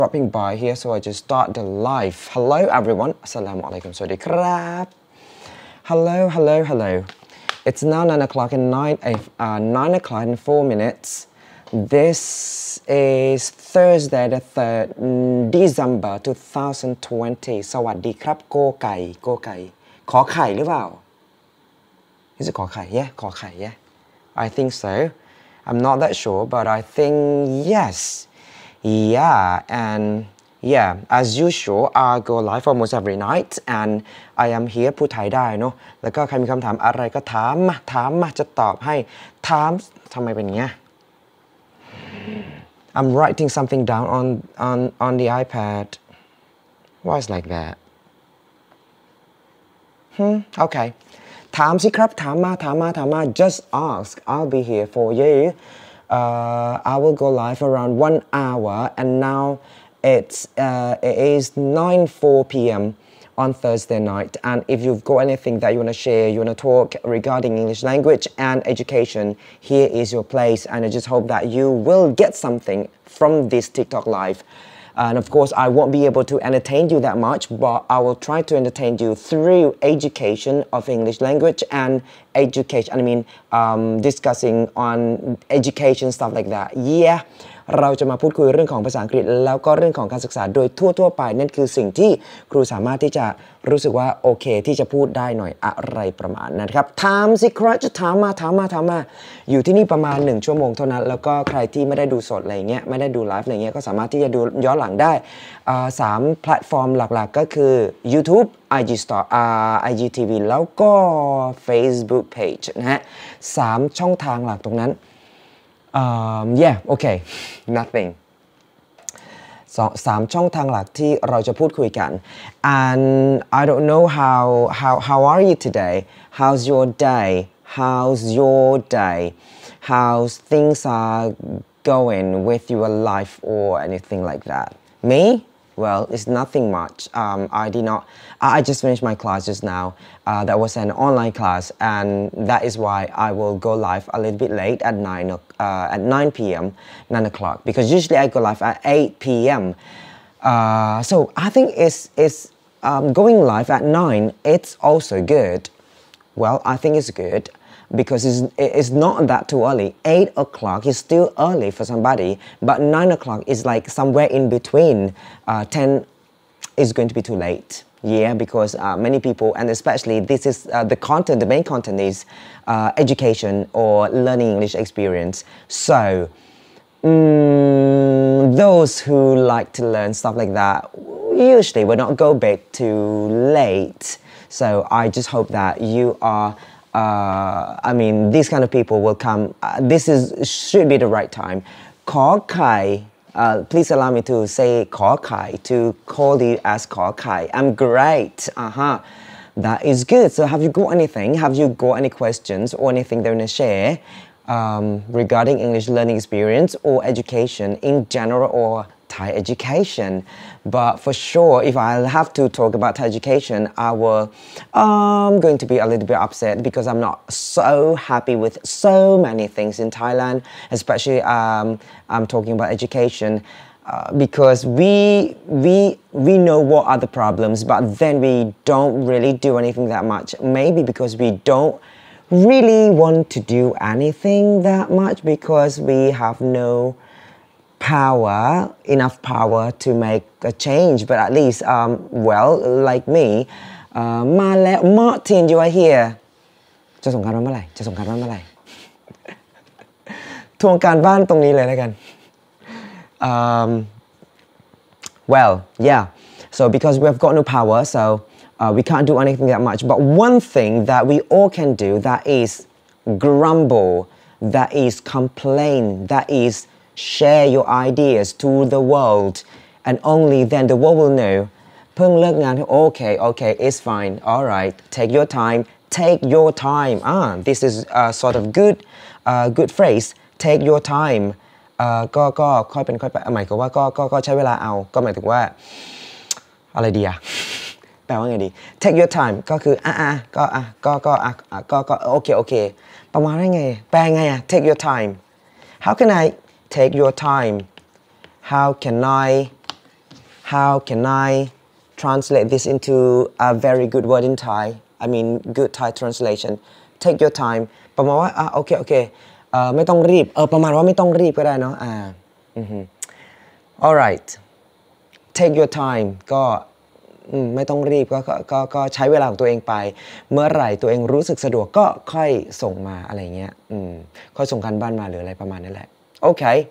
dropping by here so I just start the live. Hello everyone. Assalamualaikum. Sorry, crap. Hello, hello, hello. It's now 9 o'clock and 9, eh, uh, 9 o'clock in 4 minutes. This is Thursday the 3rd December 2020. สวัสดีครับโกไก่โกไก่ขอไข่หรือเปล่า Is it ขอไข่ Yeah ขอไข่ Yeah I think so I'm not that sure but I think yes yeah, and yeah, as usual, I go live almost every night and I am here พูดไทยได้เนาะแล้วก็ใครมีคำถามอะไรก็ถามมาถามมาจะตอบให้ถามทำไมเป็นเงี้ย I'm writing something down on on on the iPad Why is like that Hmm okay ถามสิครับ just ask I'll be here for you uh, I will go live around one hour and now it's uh, it is 9 4 p.m on Thursday night and if you've got anything that you want to share you want to talk regarding English language and education here is your place and I just hope that you will get something from this TikTok live and of course, I won't be able to entertain you that much, but I will try to entertain you through education of English language and education, I mean, um, discussing on education, stuff like that. Yeah. เราจะมาพูดคุยเรื่องของภาษาอังกฤษ แล้วก็เรื่องของการศึกษาโดยทั่ว ๆไปนั่นคือสิ่งที่ครูสามารถที่จะรู้สึกว่าโอเค ที่จะพูดได้หน่อยอะไรประมาณนั้นครับถามสิครับจะถามมาถามมาถามมาอยู่ที่นี่ประมาณ 1 ชั่วโมงเท่านั้น แล้วก็ใครที่ไม่ได้ดูสดอะไรเงี้ยไม่ได้ดูไลฟ์อะไรเงี้ยก็สามารถที่จะดูย้อนหลังได้สามแพลตฟอร์มหลัก ๆ ก็คือ YouTube IG Store IGTV แล้วก็ Facebook Page นะฮะสามช่องทางหลักตรงนั้น Um, yeah, okay, nothing. สองสามช่องทางหลักที่เราจะพูดคุยกัน and I don't know how how how are you today how's your day how's your day how's things are going with your life or anything like that me well, it's nothing much. Um, I did not. I just finished my class just now. Uh, that was an online class, and that is why I will go live a little bit late at nine uh, at nine p.m. nine o'clock because usually I go live at eight p.m. Uh, so I think it's it's um, going live at nine. It's also good. Well, I think it's good because it's, it's not that too early. Eight o'clock is still early for somebody, but nine o'clock is like somewhere in between. Uh, 10 is going to be too late. Yeah, because uh, many people, and especially this is uh, the content, the main content is uh, education or learning English experience. So, mm, those who like to learn stuff like that usually will not go bed too late. So I just hope that you are uh, I mean, these kind of people will come. Uh, this is should be the right time. Call Kai. Uh, please allow me to say call Kai to call you as call Kai. I'm great. Uh huh. That is good. So, have you got anything? Have you got any questions or anything they want to share um, regarding English learning experience or education in general or Thai education. But for sure, if I have to talk about Thai education, I will, I'm um, going to be a little bit upset because I'm not so happy with so many things in Thailand, especially um, I'm talking about education. Uh, because we we we know what are the problems, but then we don't really do anything that much. Maybe because we don't really want to do anything that much because we have no power, enough power to make a change. But at least, um, well, like me, uh, Martin, you are here. จะส่งการบ้านเมื่อไหร่จะส่งการบ้านเมื่อไหร่ทวงการบ้านตรงนี้เลยแล้วกัน um, well yeah so because we've got no power so uh, we can't do anything that much but one thing that we all can do that is grumble that is complain that is share your ideas to the world, and only then the world will know. เพิ่งเลิกงาน okay okay it's fine all right take your time take your time ah this is a sort of good uh, good phrase take your time ก็ก็ค่อยเป็นค่อยไปหมายก็ว่าก็ก็ก็ใช้เวลาเอาก็หมายถึงว่าอะไรดีอะแปลว่าไงดี uh, take your time ก็คืออ่ะอ่ะก็อ่ะก็ก็อ่ะก็ก็โอเคโอเคประมาณนั้นไงแปลไงอะ take your time how can I take your time how can I how can I translate this into a very good word in Thai I mean good Thai translation take your time ประมาณว่าอ่โอเคโอเคเออไม่ต้องรีบเออประมาณว่าไม่ต้องรีบก็ได้เนาะอ่า alright take your time ก็ไม่ต้องรีบ ก็ก็ก็ใช้เวลาของตัวเองไป เมื่อไหร่ตัวเองรู้สึกสะดวกก็ค่อยส่งมาอะไรเงี้ยค่อยส่งการบ้านมาหรืออะไรประมาณนั้นแหละ Okay.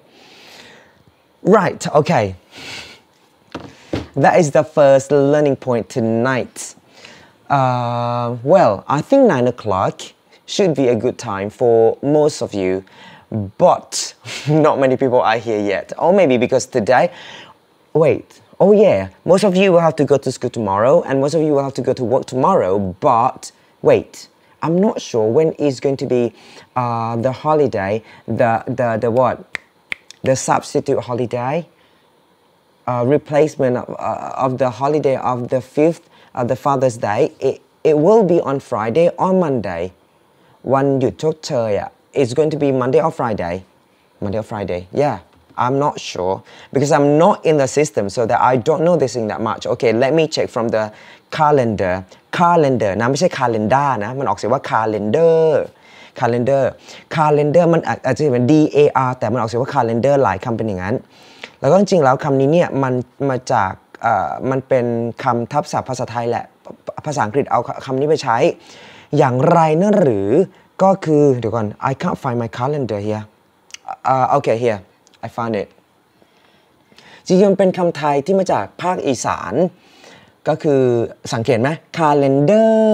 Right, okay. That is the first learning point tonight. Uh, well, I think 9 o'clock should be a good time for most of you, but not many people are here yet. Or maybe because today, wait, oh yeah, most of you will have to go to school tomorrow and most of you will have to go to work tomorrow, but wait, I'm not sure when is going to be uh, the holiday, the, the, the what? The substitute holiday, uh, replacement of, uh, of the holiday of the 5th, of uh, the Father's Day. It, it will be on Friday or Monday. When you talk to, yeah. It's going to be Monday or Friday. Monday or Friday, yeah. I'm not sure because I'm not in the system so that I don't know this thing that much. Okay, let me check from the calendar. calendar นะไม่ใช่ calendar นะมันออกเสียงว่า calendar calendar calendar มันอาจจะเป็น D A R แต่มันออกเสียงว่า calendar หลายคำเป็นอย่างนั้นแล้วก็จริงๆแล้วคำนี้เนี่ยมันมาจากมันเป็นคำทับศัพท์ภาษาไทยแหละภาษาอังกฤษเอาคำนี้ไปใช้อย่างไรนั่นหรือก็คือเดี๋ยวก่อน I can't find my calendar here uh, okay here I found it จริงๆมันเป็นคำไทยที่มาจากภาคอีสาน ก็คือสังเกตไหม calendar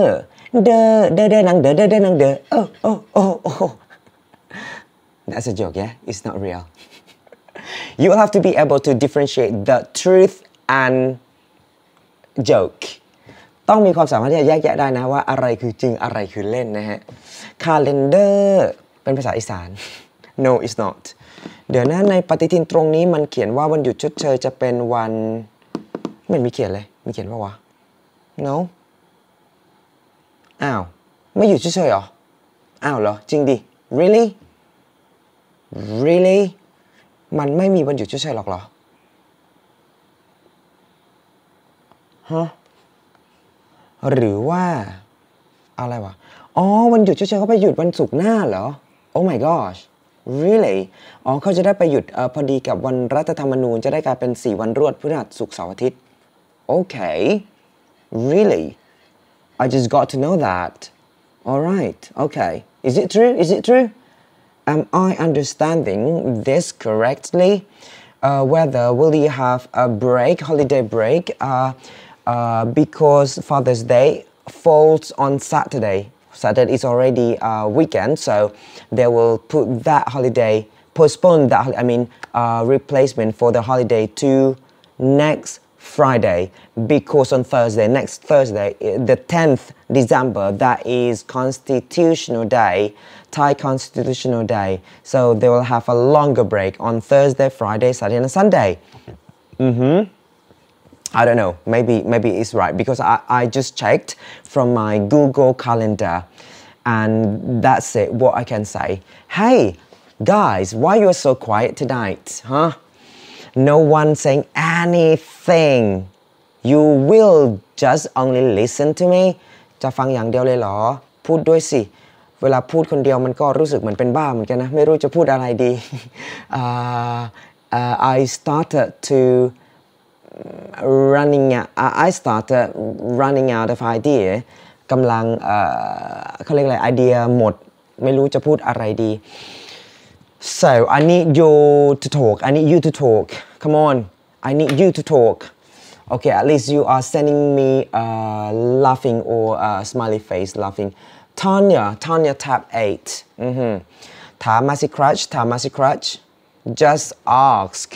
เดอเดอเดอนังเดอเดอเดอนังเดอโอ้โอ้โอ้โอ้ That's a joke yeah it's not real you will have to be able to differentiate the truth and joke ต้องมีความสามารถที่จะแยกแยะได้นะว่าอะไรคือจริงอะไรคือเล่นนะฮะ calendar เป็นภาษาอีสาน no it's not เดี๋ยวนะในปฏิทินตรงนี้มันเขียนว่าวันหยุดชดเชยจะเป็นวัน ไม่มีเขียนเลย มีเขียนว่าวะเนาะอ้าวไม่หยุดชดเชยเหรออ้าวเหรอจริงดิ really really มันไม่มีวันหยุดชดเชยหรอกเหรอฮะหรือว่า อะไรวะอ๋อวันหยุดชดเชยเขาไปหยุดวันศุกร์หน้าเหรอ oh my gosh really อ๋อเขาจะได้ไปหยุดอพอดีกับวันรัฐธรรมนูญจะได้กลายเป็น4 okay really I just got to know that all right okay is it true is it true am I understanding this correctly uh, whether will you have a break holiday break uh, uh, because Father's Day falls on Saturday so is it's already uh, weekend. So they will put that holiday, postpone that, I mean, uh, replacement for the holiday to next Friday because on Thursday, next Thursday, the 10th December, that is Constitutional Day, Thai Constitutional Day. So they will have a longer break on Thursday, Friday, Saturday, and Sunday. Mm-hmm. I don't know, maybe, maybe it's right because I, I just checked from my Google Calendar and that's it, what I can say. Hey, guys, why you're so quiet tonight, huh? No one saying anything. You will just only listen to me จะฟังอย่างเดียวเลยเหรอ พูดด้วยสิ เวลาพูดคนเดียวมันก็รู้สึกเหมือนเป็นบ้าเหมือนกันนะ ไม่รู้จะพูดอะไรดี uh, uh, I started to running out, I started running out of idea กำลังเขาเรียกอะไรไอเดียหมด uh, so I need you to talk I need you to talk come on I need you to talk okay at least you are sending me a uh, laughing or a uh, smiley face laughing Tanya Tanya tap 8 mm-hmm. ถามมาสิครัชถามมาสิครัช just ask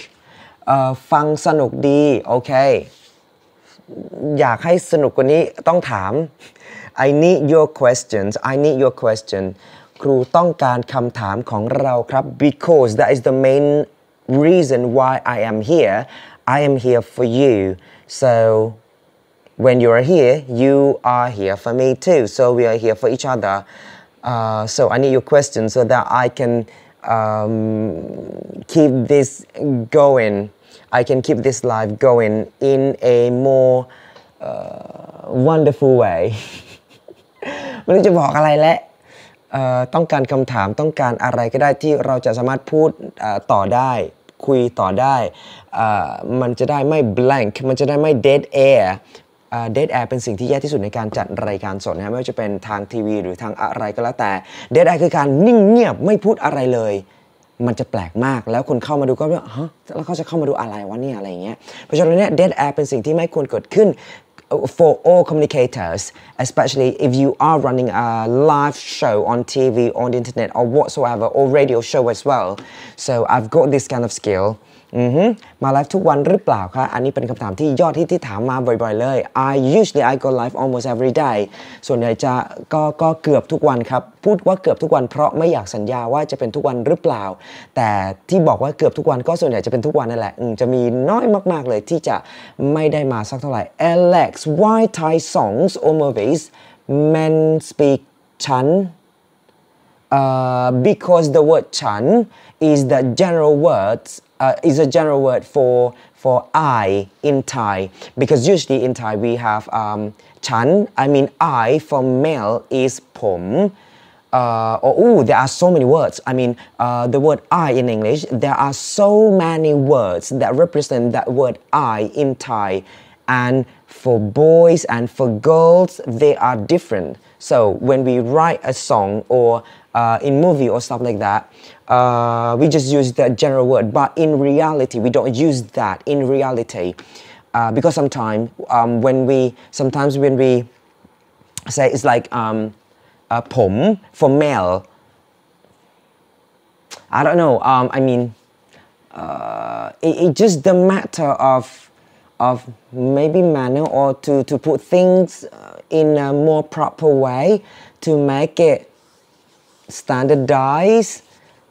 ฟังสนุกดี โอเค อยากให้สนุกกว่านี้ต้องถาม I need your questions I need your question ครูต้องการคำถามของเราครับ because that is the main reason why I am here I am here for you so when you are here you are here for me too so we are here for each other uh, so I need your question so that I can um, keep this going. I can keep this life going in a more uh, wonderful way ไม่รู้จะบอกอะไรแล้วต้องการคำถามต้องการอะไรก็ได้ที่เราจะสามารถพูดต่อได้ คุยต่อได้มันจะได้ไม่ blank มันจะได้ไม่ dead air เดทแอร์เป็นสิ่งที่แย่ที่สุดในการจัดรายการสดนะไม่ว่าจะเป็นทางทีวีหรือทางอะไรก็แล้วแต่เดทแอร์คือการนิ่งเงียบไม่พูดอะไรเลย มันจะแปลกมากแล้วคนเข้ามาดูก็แบบฮะแล้วเขาจะเข้ามาดูอะไรวะเนี่ยอะไรเงี้ยเพราะฉะนั้นเนี่ยเดทแอร์เป็นสิ่งที่ไม่ควรเกิดขึ้น for all communicators, especially if you are running a live show on TV, on the internet, or whatsoever, or radio show as well. So I've got this kind of skill. ือมาไลฟ์ทุกวันหรือเปล่าคะอันนี้เป็นคำถามที่ยอดที่ที่ถามมาบ่อยๆเลย I usually I go live almost every day ส่วนใหญ่จะก็ก็เกือบทุกวันครับ พูดว่าเกือบทุกวัน เพราะไม่อยากสัญญาว่าจะเป็นทุกวันหรือเปล่า แต่ที่บอกว่าเกือบทุกวันก็ส่วนใหญ่จะเป็นทุกวันนั่นแหละจะมีน้อยมากๆเลยที่จะไม่ได้มาสักเท่าไหร่ Alex why Thai songs or movies men speak ฉัน uh, because the word chan is the general word uh, is a general word for for I in Thai because usually in Thai we have um, chan. I mean I for male is pom. Uh, or oh, there are so many words. I mean, uh, the word I in English, there are so many words that represent that word I in Thai. And for boys and for girls, they are different. So when we write a song or uh, in movie or stuff like that, uh, we just use that general word. But in reality, we don't use that in reality. Uh, because sometimes um, when we, sometimes when we say it's like um, for male, I don't know, um, I mean, uh, it, it just the matter of of maybe manner or to, to put things uh, in a more proper way to make it standardize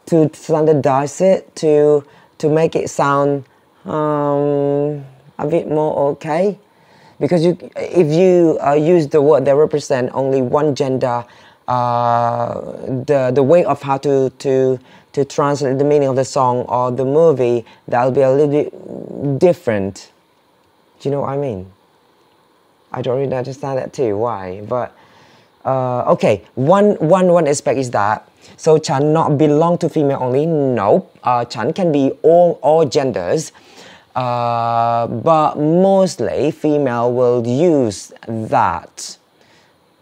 to standardize it to to make it sound um, a bit more okay because you if you uh, use the word that represent only one gender uh, the the way of how to to to translate the meaning of the song or the movie that'll be a little bit different do you know what i mean i don't really understand that too why but uh, okay, one, one, one aspect is that so Chan not belong to female only. No, uh, Chan can be all all genders, uh, but mostly female will use that.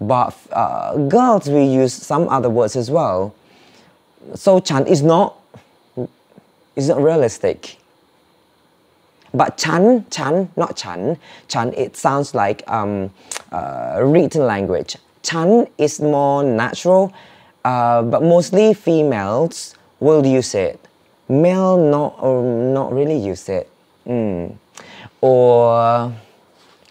But uh, girls will use some other words as well. So Chan is not is not realistic. But Chan, Chan, not Chan, Chan. It sounds like um, uh, written language. Chan is more natural, uh, but mostly females will use it. Male not or um, not really use it. Mm. Or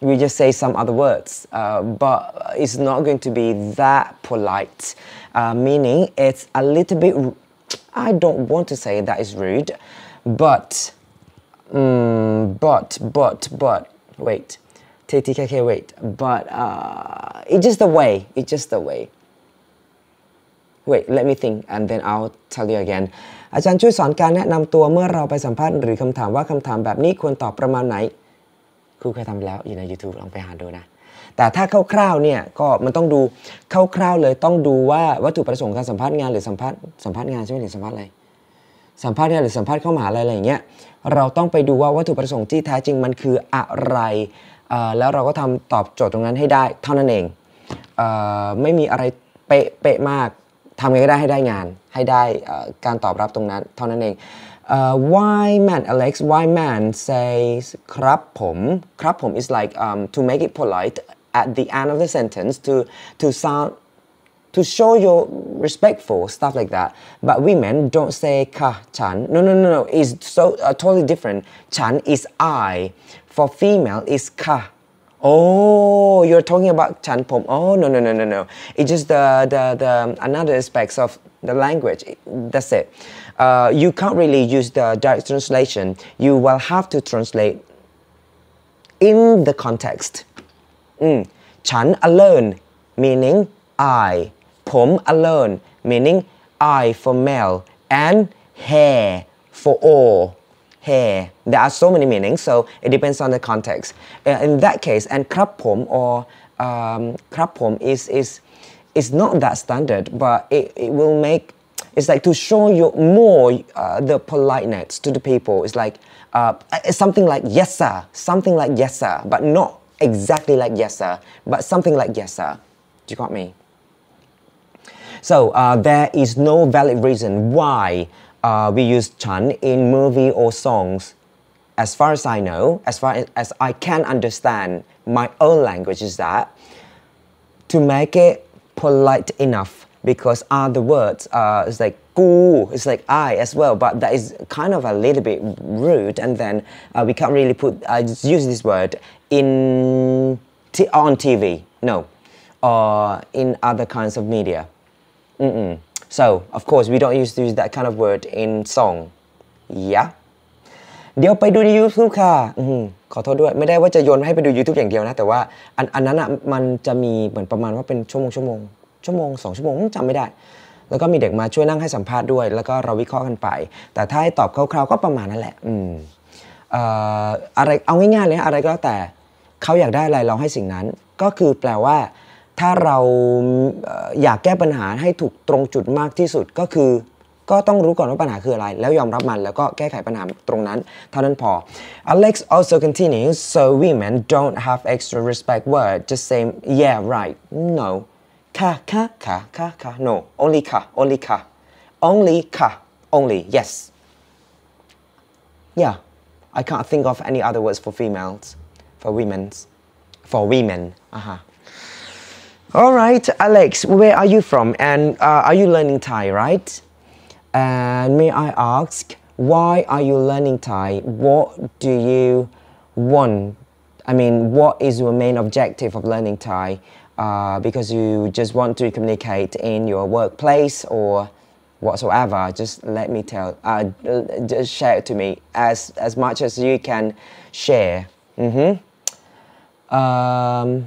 we just say some other words, uh, but it's not going to be that polite. Uh, meaning it's a little bit. I don't want to say that is rude, but, um, but, but, but. Wait, TTKK weight, but uh, it's just the way. It's just the way. Wait, let me think, and then I'll tell you again. อาจารย์ช่วยสอนการแนะนำตัวเมื่อเราไปสัมภาษณ์หรือคำถามว่าคำถามแบบนี้ควรตอบประมาณไหน ครูเคยทำแล้ว อยู่ใน YouTube ลองไปหาดูนะ แต่ถ้าคร่าวๆเนี่ย ก็มันต้องดูคร่าวๆเลยต้องดูว่าวัตถุประสงค์การสัมภาษณ์งานหรือสัมภาษณ์สัมภาษณ์งานใช่ไหมหรือสัมภาษณ์อะไรสัมภาษณ์งานหรือสัมภาษณ์เข้ามหาลัยอะไรอย่างเงี้ยเราต้องไปดูว่าวัตถุประสงค์ที่แท้จริงมันคืออะไรแล้วเราก็ทำตอบโจทย์ตรงนั้นให้ได้เท่านั้นเองเอไม่มีอะไรเป๊ะเป๊ะมากทำไงก็ได้ให้ได้งานให้ได้การตอบรับตรงนั้นเท่านั้นเอง uh, why man Alex why man says ครับผมครับผม is like um, to make it polite at the end of the sentence to to sound to show y o u r respectful stuff like that but women don't say ค่ะฉัน no no no no i s so uh, totally different ฉัน is I for female is ka. Oh, you're talking about chan pom. Oh, no, no, no, no, no. It's just the, the, the another aspects of the language. That's it. Uh, you can't really use the direct translation. You will have to translate in the context. Mm. Chan alone, meaning I. Pom alone, meaning I for male. And hair for all hair. There are so many meanings, so it depends on the context. Uh, in that case, and krapom or um, krapom is, is, is not that standard, but it, it will make it's like to show you more uh, the politeness to the people. It's like uh, uh something like yes sir, something like yes sir, but not exactly like yes sir, but something like yes sir. Do you got me? So uh, there is no valid reason why uh, we use Chan in movie or songs. As far as I know, as far as I can understand my own language is that to make it polite enough because other words uh, it's like ku, it's like I as well, but that is kind of a little bit rude and then uh, we can't really put, I uh, use this word in on TV, no, or in other kinds of media. Mm -mm. So, of course, we don't use to use that kind of word in song. Yeah. เดี๋ยวไปดูใน YouTube ค่ะอขอโทษด้วย ไม่ได้ว่าจะโยนให้ไปดู YouTube อย่างเดียวนะแต่ว่าอันอันนั้นอ่ะมันจะมีเหมือนประมาณว่าเป็นชั่วโมงชั่วโมงชั่วโมงสองชั่วโมงจำไม่ได้ แล้วก็มีเด็กมาช่วยนั่งให้สัมภาษณ์ด้วยแล้วก็เราวิเคราะห์กันไป แต่ถ้าให้ตอบคร่าวๆก็ประมาณนั้นแหละอืมอะไรเอาง่ายๆเลยอะไรก็แล้วแต่ เขาอยากได้อะไรเราให้สิ่งนั้น ก็คือแปลว่าถ้าเราอยากแก้ปัญหาให้ถูกตรงจุดมากที่สุด ก็คือก็ต้องรู้ก่อนว่าปัญหาคืออะไร แล้วยอมรับมันแล้วก็แก้ไขปัญหาตรงนั้นเท่านั้นพอ Alex also continues so women don't have extra respect word just s a m e yeah right no ค่ะค่ะค่ะค่ะค่ะ no only ค่ะ only ค่ะ only ค่ะ only yes yeah I can't think of any other words for females for w o m e n for women อ่าฮะ All right, Alex, where are you from? And uh, are you learning Thai, right? And may I ask, why are you learning Thai? What do you want? I mean, what is your main objective of learning Thai? Uh, because you just want to communicate in your workplace or whatsoever, just let me tell, uh, just share it to me as, as much as you can share. Mm-hmm. Um,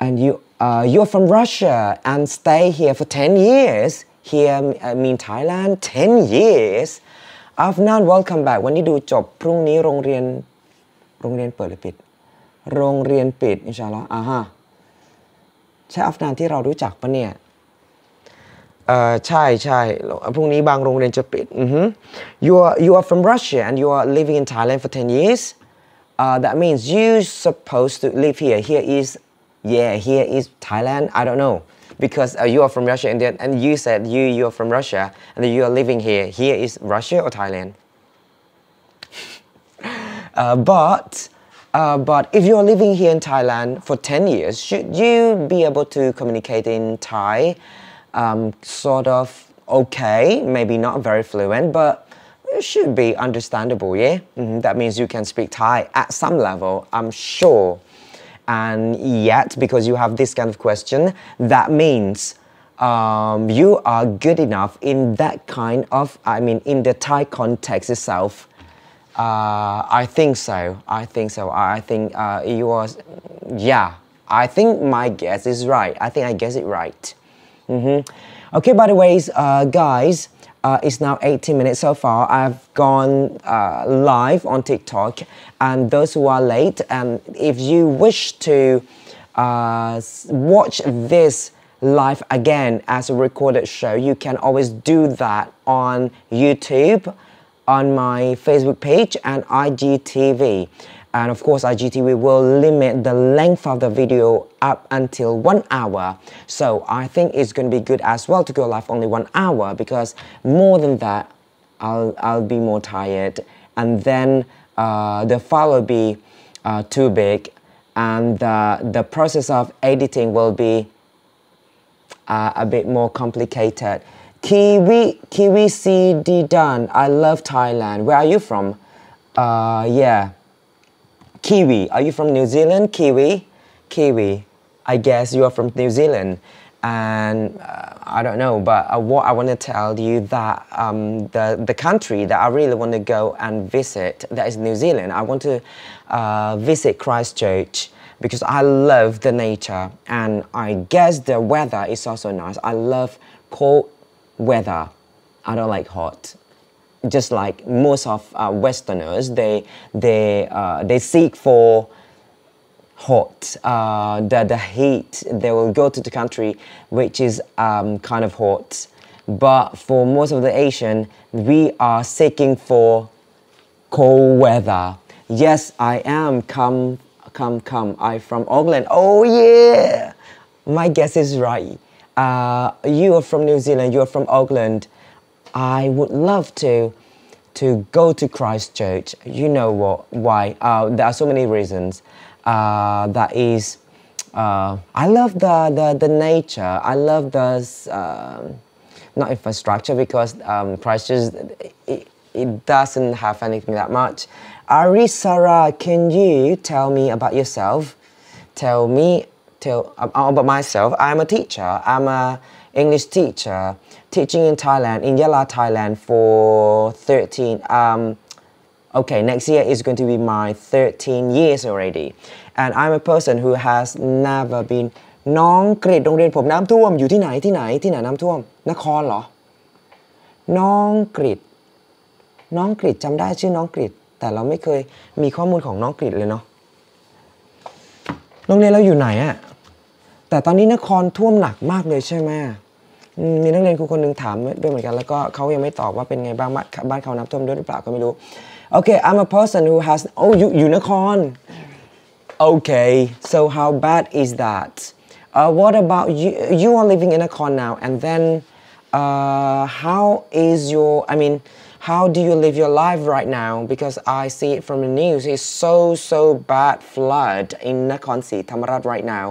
and you uh, you're from Russia and stay here for 10 years. Here, I uh, mean Thailand, 10 years. Afnan, welcome back. วันนี้ดูจบพรุ่งนี้โรงเรียนโรงเรียนเปิดหรือปิดโรงเรียนปิดอินชาอัลลอฮ์อ่าฮะใช่อัฟนานที่เรารู้จักปะเนี่ยเอ่อใช่ใช่พรุ่งนี้บางโรงเรียนจะปิดอือฮึ mm-hmm. you are you are from Russia and you are living in Thailand for 10 years uh, that means you supposed to live here here is yeah, here is Thailand, I don't know. Because uh, you are from Russia and, then, and you said you, you are from Russia and you are living here. Here is Russia or Thailand? uh, but, uh, but if you are living here in Thailand for 10 years, should you be able to communicate in Thai? Um, sort of okay, maybe not very fluent, but it should be understandable, yeah? Mm -hmm. That means you can speak Thai at some level, I'm sure. And yet, because you have this kind of question, that means um, you are good enough in that kind of, I mean, in the Thai context itself. Uh, I think so. I think so. I think uh, you was, yeah. I think my guess is right. I think I guess it right. Mm -hmm. Okay, by the ways, uh, guys, uh, it's now 18 minutes so far. I've gone uh, live on TikTok, and those who are late, and um, if you wish to uh, watch this live again as a recorded show, you can always do that on YouTube, on my Facebook page, and IGTV. And of course, IGTV will limit the length of the video up until one hour. So I think it's going to be good as well to go live only one hour because more than that, I'll, I'll be more tired. And then uh, the file will be uh, too big and uh, the process of editing will be uh, a bit more complicated. Kiwi, Kiwi CD done. I love Thailand. Where are you from? Uh, yeah. Kiwi. Are you from New Zealand? Kiwi? Kiwi. I guess you are from New Zealand. And uh, I don't know, but uh, what I want to tell you that um, the, the country that I really want to go and visit, that is New Zealand. I want to uh, visit Christchurch because I love the nature and I guess the weather is also nice. I love cold weather. I don't like hot just like most of uh, Westerners, they they uh, they seek for hot, uh, the the heat. They will go to the country which is um, kind of hot, but for most of the Asian, we are seeking for cold weather. Yes, I am. Come, come, come. I from Auckland. Oh yeah, my guess is right. Uh, you are from New Zealand. You are from Auckland I would love to to go to Christchurch. You know what? Why? Uh, there are so many reasons. Uh, that is, uh, I love the, the the nature. I love the um, not infrastructure because um, Christchurch it, it doesn't have anything that much. Ari Sarah, can you tell me about yourself? Tell me tell um, about myself. I'm a teacher. I'm a English teacher teaching in Thailand, in Yala, Thailand for 13, um, okay, next year is going to be my 13 years already. And I'm a person who has never been น้องเกรดโรงเรียนผมน้ำท่วมอยู่ที่ไหนที่ไหนที่ไหนน้ำท่วมนครเหรอน้องกรีดน้องกรีดจำได้ชื่อน้องกรีดแต่เราไม่เคยมีข้อมูลของน้องกรีดเลยเนาะโรงเรียนเราอยู่ไหนอะแต่ตอนนี้นครท่วมหนักมากเลยใช่ไหมมีนักเรียนครูคนหนึ่งถามด้วยเหมือนกันแล้วก็เขายังไม่ตอบว่าเป็นไงบ้างบ้านเขาน้ำท่วมด้วยหรือเปล่าก็ไม่รู้โอเค I'm a person who has oh ้ย u อยู่นคร Okay, so how bad is that? Uh, what about you? You are living in a con now, and then uh, how is your? I mean, how do you live your life right now? Because I see it from the news. It's so so bad flood in Nakhon Si Thammarat right now.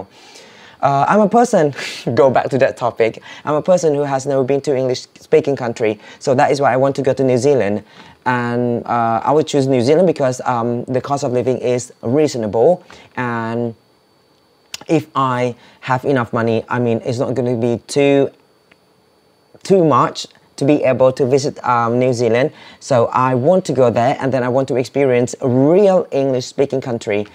Uh, I'm a person, go back to that topic, I'm a person who has never been to English speaking country. So that is why I want to go to New Zealand. And uh, I would choose New Zealand because um, the cost of living is reasonable. And if I have enough money, I mean, it's not going to be too, too much to be able to visit um, New Zealand. So I want to go there and then I want to experience a real English speaking country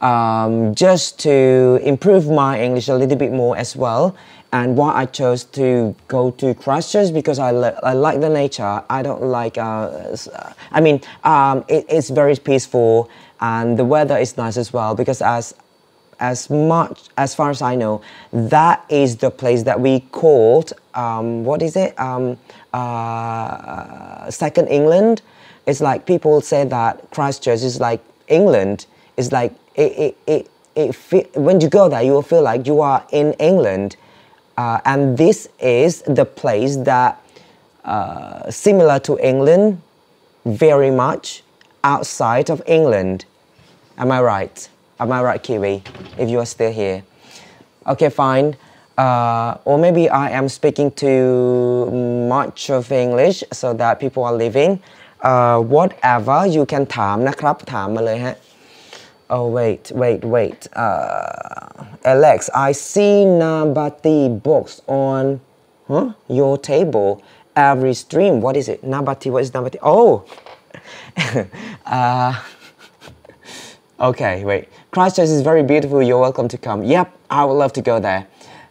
um, just to improve my English a little bit more as well. And why I chose to go to Christchurch because I, I like the nature. I don't like, uh, uh, I mean, um, it, it's very peaceful and the weather is nice as well because as as much as far as I know, that is the place that we called um, what is it? Um, uh, Second England. It's like people say that Christchurch is like England. It's like it, it, it, it when you go there, you will feel like you are in England. Uh, and this is the place that, uh, similar to England, very much outside of England. Am I right? Am I right, Kiwi? If you are still here. Okay, fine. Uh, or maybe I am speaking too much of English so that people are leaving. Uh, whatever you can ถามนะครับถามมาเลยฮะ Oh, wait, wait, wait. Uh, Alex, I see Nabati books on huh, your table every stream. What is it? Nabati, what is Nabati? Oh! uh, okay, wait. Christchurch is very beautiful. You're welcome to come. Yep, I would love to go there.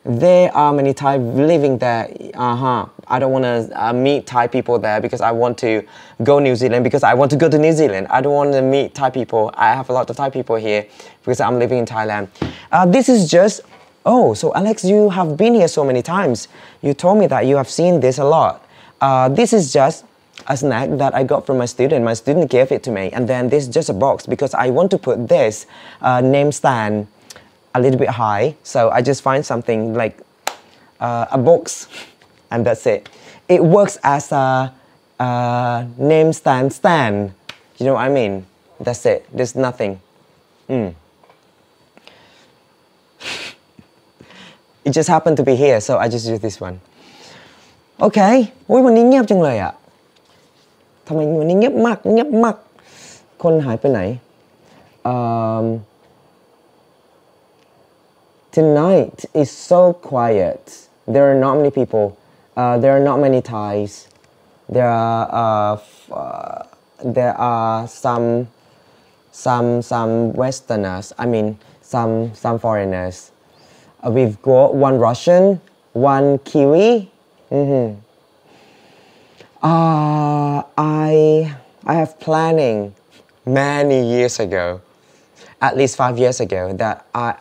There are many Thai living there. Uh-huh. I don't want to uh, meet Thai people there because I want to go New Zealand because I want to go to New Zealand. I don't want to meet Thai people. I have a lot of Thai people here because I'm living in Thailand. Uh, this is just, oh, so Alex, you have been here so many times. You told me that you have seen this a lot. Uh, this is just a snack that I got from my student. My student gave it to me. And then this is just a box because I want to put this uh, name stand a little bit high. So I just find something like uh, a box and that's it. It works as a name stand stand. You know what I mean? That's it. There's nothing. Mm. it just happened to be here, so I just use this one. Okay. โอ้ยวันนี้เงียบจังเลยอะทำไมวันนี้เงียบมากเงียบมากคนหายไปไหน um, tonight is so quiet. There are not many people. Uh, there are not many ties. There are uh, uh, there are some some some Westerners. I mean some some foreigners. Uh, we've got one Russian, one Kiwi. Mm-hmm. Uh, I I have planning many years ago, at least five years ago, that I.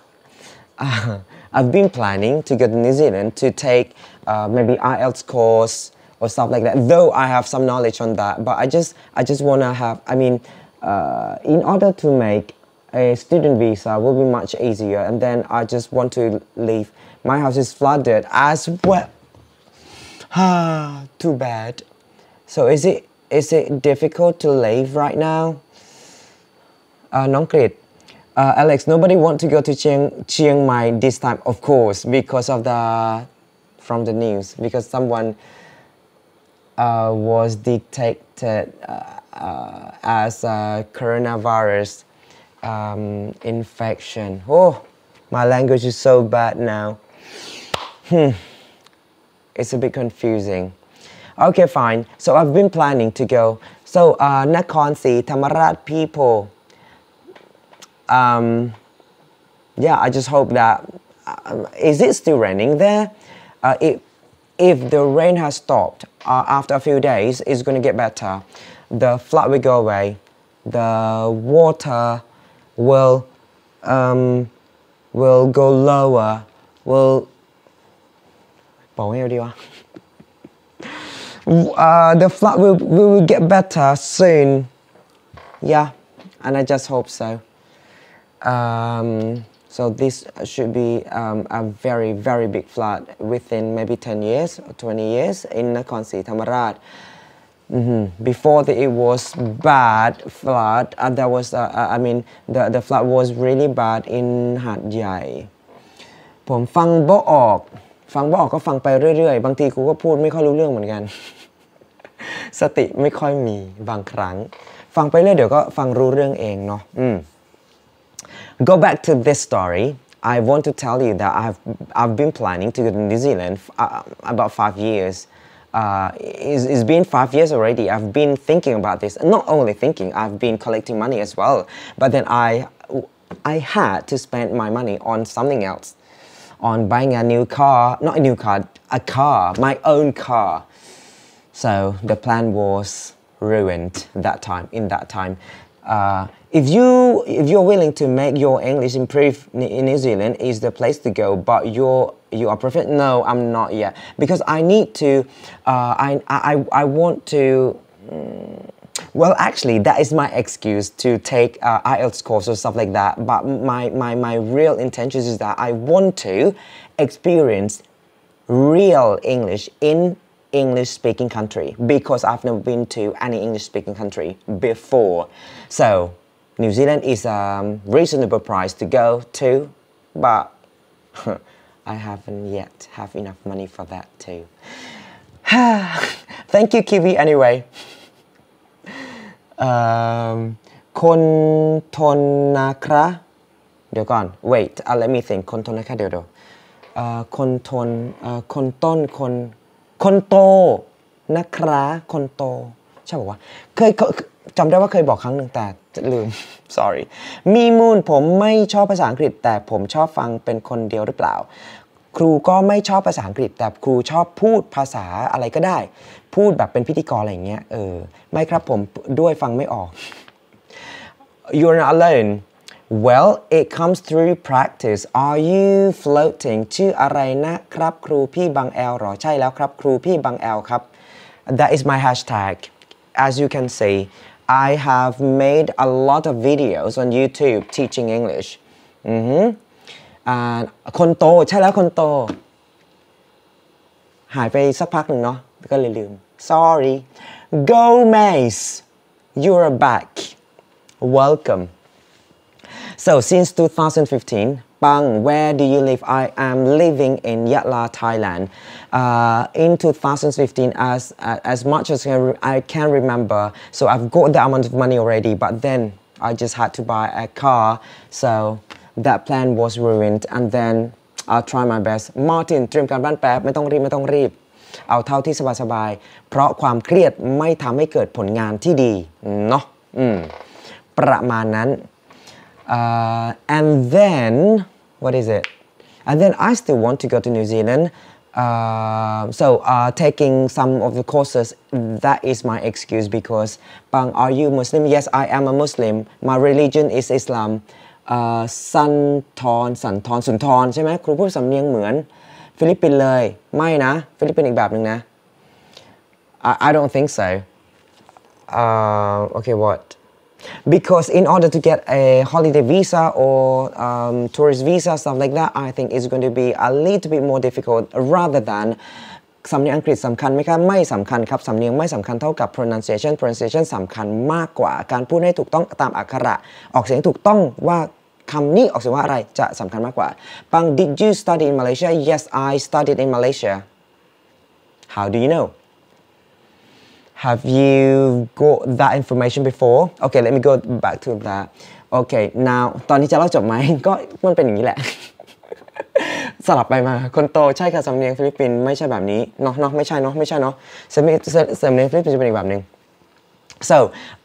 Uh, I've been planning to go to New Zealand to take uh, maybe IELTS course or stuff like that. Though I have some knowledge on that, but I just I just want to have. I mean, uh, in order to make a student visa will be much easier, and then I just want to leave. My house is flooded as well. Ah, too bad. So is it is it difficult to leave right now? Uh, non -crit. Uh, Alex, nobody want to go to Chiang, Chiang Mai this time, of course, because of the from the news because someone uh, was detected uh, uh, as a coronavirus um, infection. Oh, my language is so bad now. Hmm. It's a bit confusing. Okay, fine. So I've been planning to go. So uh, Nakhon Si Tamarat people. Um, yeah, I just hope that. Um, is it still raining there? uh, it, if the rain has stopped uh, after a few days, it's going to get better. The flood will go away. The water will um, will go lower. Will uh, the flood will, will get better soon. Yeah, and I just hope so. Um, So this should be um, a very, very big flood within maybe 10 years or 20 years in Nakhon Si Thammarat. Mm -hmm. Before the, it was bad flood, uh, there was, uh, uh, I mean, the, the flood was really bad in Hat Yai. ผมฟังบ่ออก ฟังบ่ออกก็ฟังไปเรื่อยๆ บางทีกูก็พูดไม่ค่อยรู้เรื่องเหมือนกัน สติไม่ค่อยมีบางครั้ง ฟังไปเรื่อยเดี๋ยวก็ฟังรู้เรื่องเองเนาะ อืม Go back to this story. I want to tell you that I've, I've been planning to go to New Zealand uh, about five years. Uh, it's, it's been five years already. I've been thinking about this. Not only thinking, I've been collecting money as well. But then I, I had to spend my money on something else, on buying a new car, not a new car, a car, my own car. So the plan was ruined that time, in that time. Uh, if you if you're willing to make your English improve in New Zealand is the place to go. But you're you are perfect. No, I'm not yet because I need to. Uh, I, I I want to. Mm, well, actually, that is my excuse to take uh, IELTS course or stuff like that. But my, my, my real intention is that I want to experience real English in English speaking country because I've never been to any English speaking country before. So New Zealand is a reasonable price to go to, but I haven't yet have enough money for that too. Thank you Kiwi anyway. um, คนทนนะครับเดี๋ยวก่อน wait uh, let me think คนทนนะครับเดี๋ยวดูคนทนคนต้นคนคนโตนะครับคนโตใช่บอกว่าเคยจำได้ว่าเคยบอกครั้งหนึ่งแต่ลืม sorry มีมูลผมไม่ชอบภาษาอังกฤษ แต่ผมชอบฟังเป็นคนเดียวหรือเปล่า ครูก็ไม่ชอบภาษาอังกฤษ แต่ครูชอบพูดภาษาอะไรก็ได้ พูดแบบเป็นพิธีกรอะไรเงี้ยเออไม่ครับผมด้วยฟังไม่ออก you're not alone well it comes through practice are you floating ชื่ออะไรนะครับ ครูพี่บางแอลหรอใช่แล้วครับ ครูพี่บางแอลครับ that is my hashtag as you can see I have made a lot of videos on YouTube teaching English. Mm-hmm. And คนโตใช่แล้วคนโตหายไปสักพักหนึ่งเนาะก็เลยลืม sorry Gomez you're back welcome so since 2015 Bang, where do you live? I am living in Yatla, Thailand. Uh, in 2015, as uh, as much as I can remember, so I've got that amount of money already. But then I just had to buy a car, so that plan was ruined. And then I'll try my best. Martin, เตรียมการบ้านแป๊บไม่ต้องรีบไม่ต้องรีบ uh, and then, what is it? And then I still want to go to New Zealand. Uh, so uh, taking some of the courses, that is my excuse because, Bang, are you Muslim? Yes, I am a Muslim. My religion is Islam. Uh, I, I don't think so uh, okay what because in order to get a holiday visa or um, tourist visa stuff like that i think is going to be a little bit more difficult rather than สำเนียงอังกฤษสำคัญไหมคะไม่สำคัญครับสำเนียงไม่สำคัญเท่ากับ pronunciation pronunciation สำคัญมากกว่าการพูดให้ถูกต้องตามอักขระออกเสียงถูกต้องว่าคำนี้ออกเสียงว่าอะไรจะสำคัญมากกว่าปัง did you study in Malaysia yes I studied in Malaysia how do you know have you got that information before? Okay, let me go back to that. Okay, now ตอนนี้จะเล่าจบไหมก็มันเป็นอย่างนี้แหละสลับไปมาคนโตใช่ค่ะสำเนียงฟิลิปปินส์ไม่ใช่แบบนี้เนาะเนาะไม่ใช่เนาะไม่ใช่เนาะสำเนียงสำเนียงฟิลิปปินส์จะเป็นอีกแบบหนึ่ง so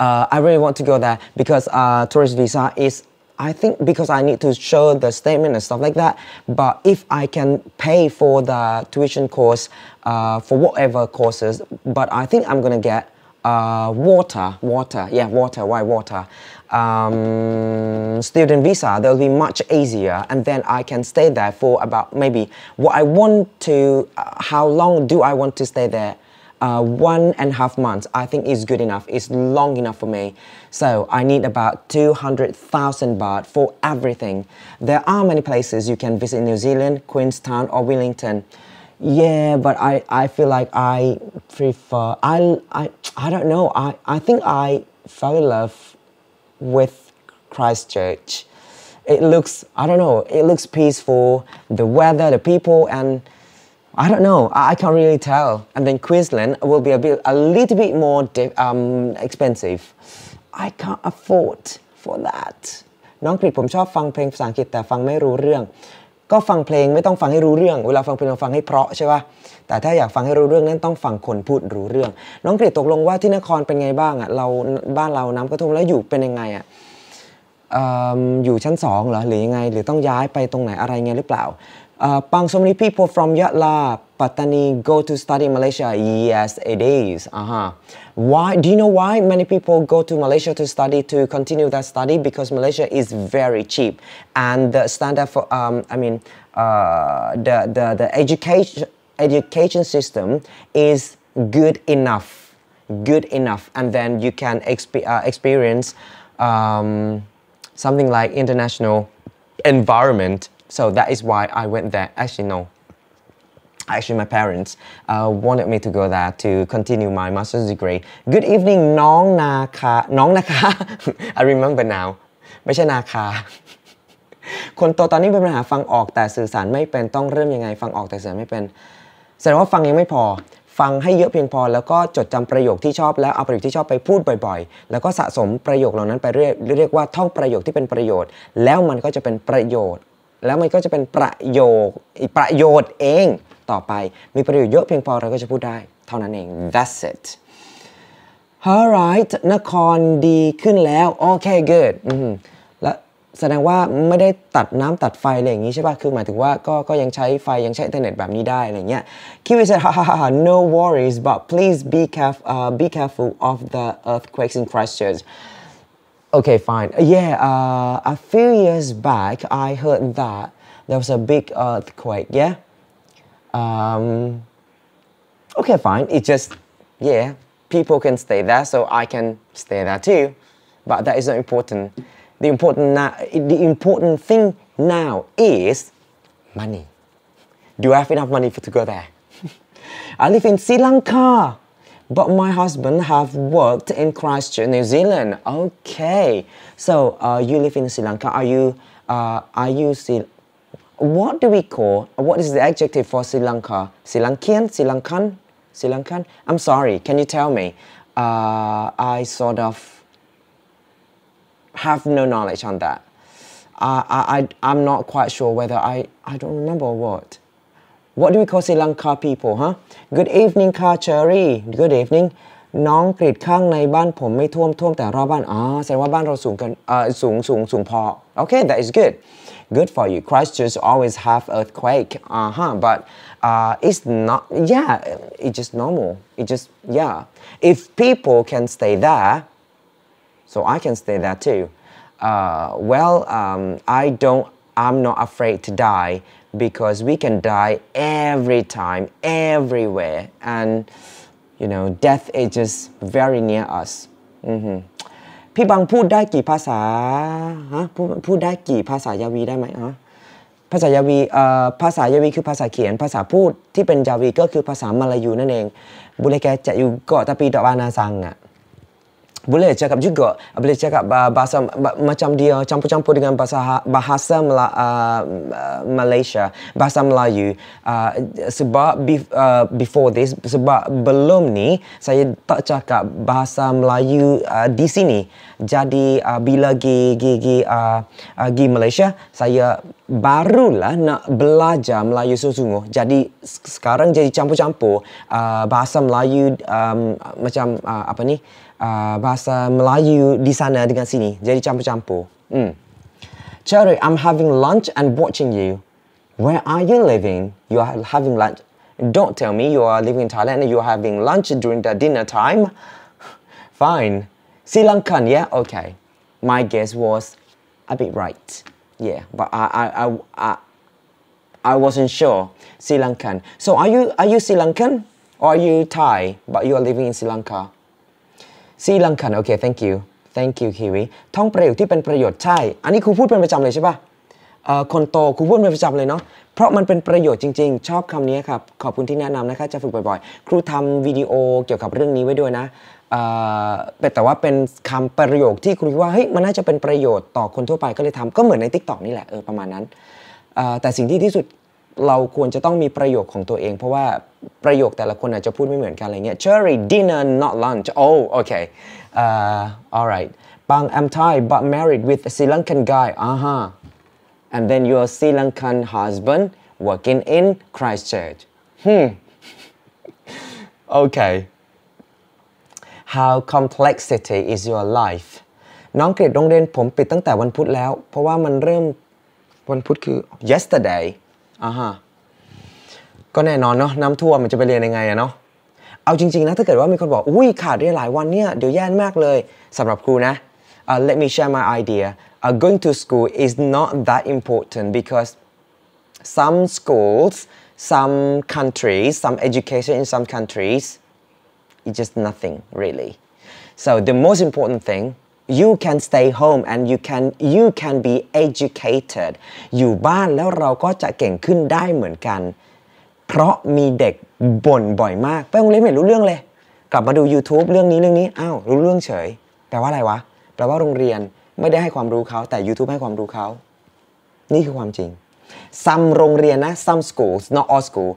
uh, I really want to go there because uh, tourist visa is I think because I need to show the statement and stuff like that. But if I can pay for the tuition course uh, for whatever courses, but I think I'm gonna get uh, water, water, yeah, water, why water? Um, student visa, that'll be much easier. And then I can stay there for about maybe what I want to, uh, how long do I want to stay there? Uh, one and a half months, I think is good enough. It's long enough for me. So I need about 200,000 baht for everything. There are many places you can visit in New Zealand, Queenstown or Wellington. Yeah, but I, I feel like I prefer, I, I, I don't know, I, I think I fell in love with Christchurch. It looks, I don't know, it looks peaceful, the weather, the people, and I don't know. I, can't really tell. And then Queensland will be a bit, a little bit more um, expensive. I can't afford for that น้องกรีดผมชอบฟังเพลงภาษาอังกฤษแต่ฟังไม่รู้เรื่อง ก็ฟังเพลงไม่ต้องฟังให้รู้เรื่อง เวลาฟังเพลงเราฟังให้เพราะใช่ปะ่ะ แต่ถ้าอยากฟังให้รู้เรื่องนั้นต้องฟังคนพูดรู้เรื่อง น้องกรีดตกลงว่าที่นครเป็นไงบ้างอะ่ะ เราบ้านเราน้ำกระท่วมแล้วอยู่เป็นยังไงอะ่ะอยู่ชั้นสองเหรอหรือยังไงหรือต้องย้ายไปตรงไหนอะไรเงี้ยหรือเปล่า Uh, Pang, so many people from Yatla, Patani go to study in Malaysia. Yes, it is. Uh-huh. Why? Do you know why many people go to Malaysia to study, to continue their study? Because Malaysia is very cheap. And the standard for, um, I mean, uh, the, the, the education, education system is good enough. Good enough, And then you can exp uh, experience um, something like international environment So that is why I went there. Actually, no. Actually, my parents uh, wanted me to go there to continue my master's degree. Good evening, Nong Naka. Nong Naka. I remember now. ไม่ใช่นาคาคนโตตอนนี้เป็นปัญหาฟังออกแต่สื่อสารไม่เป็นต้องเริ่มยังไงฟังออกแต่สื่อไม่เป็นแสดงว่าฟังยังไม่พอ ฟังให้เยอะเพียงพอ แล้วก็จดจำประโยคที่ชอบแล้วเอาประโยคที่ชอบไปพูดบ่อย ๆ แล้วก็สะสมประโยคเหล่านั้นไปเรียกเรียกว่าท่องประโยคที่เป็นประโยชน์ แล้วมันก็จะเป็นประโยชน์แล้วมันก็จะเป็นประโยชน์ประโยชน์เองต่อไป มีประโยชน์เยอะเพียงพอเราก็จะพูดได้ เท่านั้นเอง that's it alright นครดีขึ้นแล้ว Okay good และแสดงว่าไม่ได้ตัดน้ำตัดไฟอะไรอย่างนี้ใช่ป่ะคือหมายถึงว่าก็ก็ยังใช้ไฟยังใช้อินเทอร์เน็ตแบบนี้ได้อะไรเงี้ยคิ w i ่ a i d h no worries but please be careful uh, be careful of the earthquakes in Christchurch Okay, fine. Yeah, uh, a few years back, I heard that there was a big earthquake, yeah? Um, okay, fine. It just, yeah, people can stay there, so I can stay there too. But that is not important. The important, now, the important thing now is money. Do I have enough money for, to go there? I live in Sri Lanka but my husband have worked in Christchurch, New Zealand. Okay, so uh, you live in Sri Lanka. Are you, uh, are you still? what do we call, what is the adjective for Sri Lanka? Sri Lankian, Sri Lankan, Sri Lankan? I'm sorry, can you tell me? Uh, I sort of have no knowledge on that. Uh, I, I, I'm not quite sure whether I, I don't remember what. What do we call Sri Lanka people, huh? Good evening, Cherry. Good evening. น้องกรีดข้างในบ้านผมไม่ท่วมท่วมแต่รอบบ้านอ๋อแสดงว่าบ้านเราสูงกันอ่าสูงสูงสูงพอ uh, Okay, that is good. Good for you. Christchurch always have earthquake. Uh huh. But uh, it's not. Yeah, it's just normal. It just yeah. If people can stay there, so I can stay there too. Uh, well, um, I don't. I'm not afraid to die because we can die every time, everywhere, and you know death is just very near us. พี่บังพูดได้กี่ภาษาฮะพูดพูดได้กี่ภาษายาวีได้ไหมฮะภาษายาวีเอ่อภาษายาวีคือภาษาเขียน ภาษาพูดที่เป็นยาวีก็คือภาษามลายูนั่นเอง บุเลแกจะอยู่เกาะตะปีตะวานาซังอ่ะ boleh cakap juga boleh cakap bahasa macam dia campur-campur dengan bahasa ha, bahasa Mela, uh, Malaysia bahasa Melayu uh, sebab be, uh, before this sebab belum ni saya tak cakap bahasa Melayu uh, di sini jadi uh, bila gi gi gi uh, uh gi Malaysia saya barulah nak belajar Melayu sungguh jadi sekarang jadi campur-campur uh, bahasa Melayu um, macam uh, apa ni uh, bahasa Melayu di sana dengan sini. Jadi campur-campur. Hmm. Cherry, I'm having lunch and watching you. Where are you living? You are having lunch. Don't tell me you are living in Thailand and you are having lunch during the dinner time. Fine. Sri Lankan, yeah? Okay. My guess was a bit right. Yeah, but I, I, I, I, I wasn't sure. Sri Lankan. So are you, are you Sri Lankan? Or are you Thai, but you are living in Sri Lanka? ซีลังคันโอเค thank you thank you Kiwi ท่องประโยคที่เป็นประโยชน์ใช่ อันนี้ครูพูดเป็นประจำเลยใช่ปะ่ะคนโตครูพูดเป็นประจำเลยเนาะ เพราะมันเป็นประโยชน์จริง ๆ ชอบคำนี้ครับ ขอบคุณที่แนะนำนะคะจะฝึกบ่อย ๆ ครูทำวิดีโอเกี่ยวกับเรื่องนี้ไว้ด้วยนะแต่ว่าเป็นคำประโยคที่ครูว่าเฮ้ยมันน่าจะเป็นประโยชน์ต่อคนทั่วไปก็เลยทำก็เหมือนใน t ิ k t o k นี่แหละเออประมาณนั้นแต่สิ่งที่ที่สุดเราควรจะต้องมีประโยคของตัวเอง เพราะว่าประโยคแต่ละคนอาจจะพูดไม่เหมือนกันอะไรเงี้ย Cherry dinner not lunch oh okay uh, alright Bang I'm Thai but married with a Sri Lankan guy a uh-huh. and then your Sri Lankan husband working in Christchurch hmm okay how complexity is your life น้องเกรดโรงเรียนผมปิดตั้งแต่วันพุธแล้ว เพราะว่ามันเริ่มวันพุธคือ yesterday อ่าฮะก็แน่นอนเนาะน้ำท่วมมันจะไปเรียนยังไงอะเนาะเอาจริงๆนะถ้าเกิดว่ามีคนบอกอุ้ยขาดเรียนหลายวันเนี่ยเดี๋ยวแย่มากเลยสำหรับครูนะ uh, let me share my idea uh, going to school is not that important because some schools some countries some education in some countries it's just nothing really so the most important thing you can stay home and you can you can be educated อยู่บ้านแล้วเราก็จะเก่งขึ้นได้เหมือนกัน เพราะมีเด็กบ่นบ่อยมาก ไปโรงเรียนไม่รู้เรื่องเลย กลับมาดู YouTube เรื่องนี้เรื่องนี้ อ้าว รู้เรื่องเฉย แปลว่าอะไรวะ แปลว่าโรงเรียนไม่ได้ให้ความรู้เขาแต่ YouTube ให้ความรู้เขา นี่คือความจริง some โรงเรียนนะ some schools not all school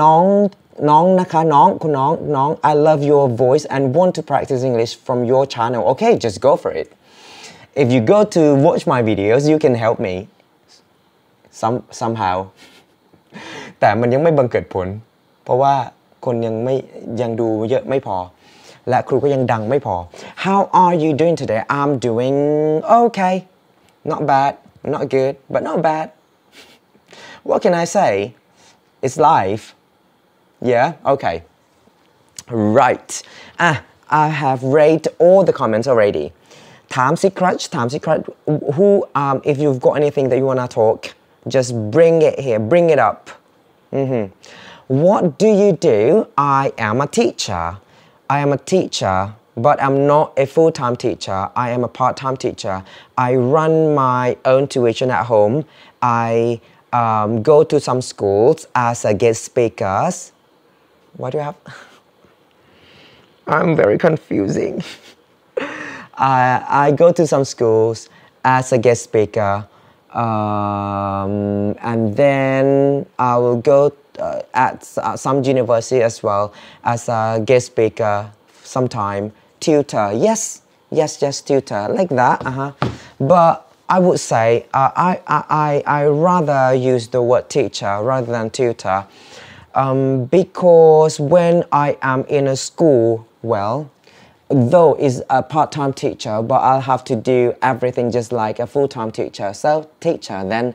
น้องน้องนะคะน้องคุณน้องน้อง I love your voice and want to practice English from your channel okay just go for it if you go to watch my videos you can help me some somehow แต่มันยังไม่บังเกิดผลเพราะว่าคนยังไม่ยังดูเยอะไม่พอและครูก็ยังดังไม่พอ How are you doing today I'm doing okay not bad not good but not bad what can I say it's life yeah? Okay. Right. Ah, I have read all the comments already. Time secret, time secret. Who, um, if you've got anything that you want to talk, just bring it here, bring it up. Mm-hmm. What do you do? I am a teacher. I am a teacher, but I'm not a full-time teacher. I am a part-time teacher. I run my own tuition at home. I um, go to some schools as a guest speakers. What do you have? I'm very confusing. I, I go to some schools as a guest speaker, um, and then I will go uh, at uh, some university as well as a guest speaker sometime, tutor. Yes, yes, yes, tutor, like that. Uh-huh. But I would say uh, I, I, I rather use the word teacher rather than tutor. Um, because when I am in a school, well, though is a part-time teacher, but I'll have to do everything just like a full-time teacher. So teacher, then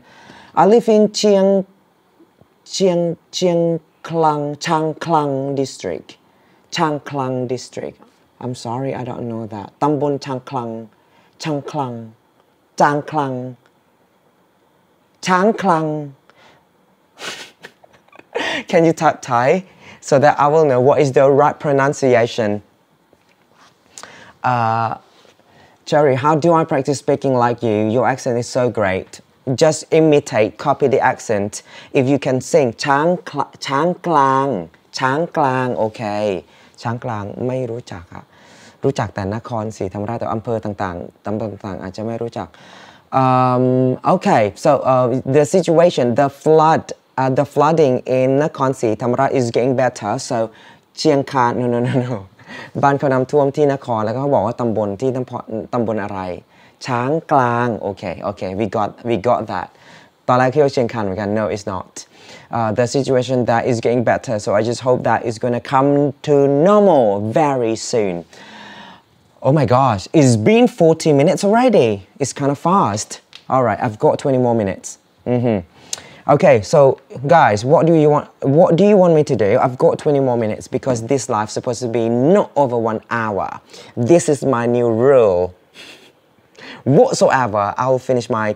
I live in Chiang, Chiang, Chiang Klang, Chang Klang district. Chang Klang district. I'm sorry, I don't know that. Tambon Chang Klang, Chang Klang, Chang Klang, Chang Klang. Can you type Thai so that I will know what is the right pronunciation? Uh, Jerry, how do I practice speaking like you? Your accent is so great. Just imitate, copy the accent. If you can sing, Chang Chang Klang, Chang Klang, okay. Chang Klang, ไม่รู้จักอะรู้จักแต่นครศรีธรรมราชแต่อำเภอต่างๆตำบลต่างๆอาจจะไม่รู้จัก um, okay, so uh, the situation, the flood uh, the flooding in Nakhon Si Thammarat is getting better so เชียงคาน no no no no บ้านเขาน้ำท่วมที่นครแล้วก็บอกว่าตำบลที่ตำตำบลอะไรช้างกลางโอเคโอเค we got we got that ตอนแรกคิดว่าเชียงคานเหมือนกัน no it's not uh, the situation that is getting better so I just hope that it's gonna come to normal very soon oh my gosh it's been 40 minutes already it's kind of fast all right I've got 20 more minutes mm-hmm Okay, so guys, what do you want? What do you want me to do? I've got 20 more minutes because this live's supposed to be not over one hour. This is my new rule. Whatsoever, I will finish my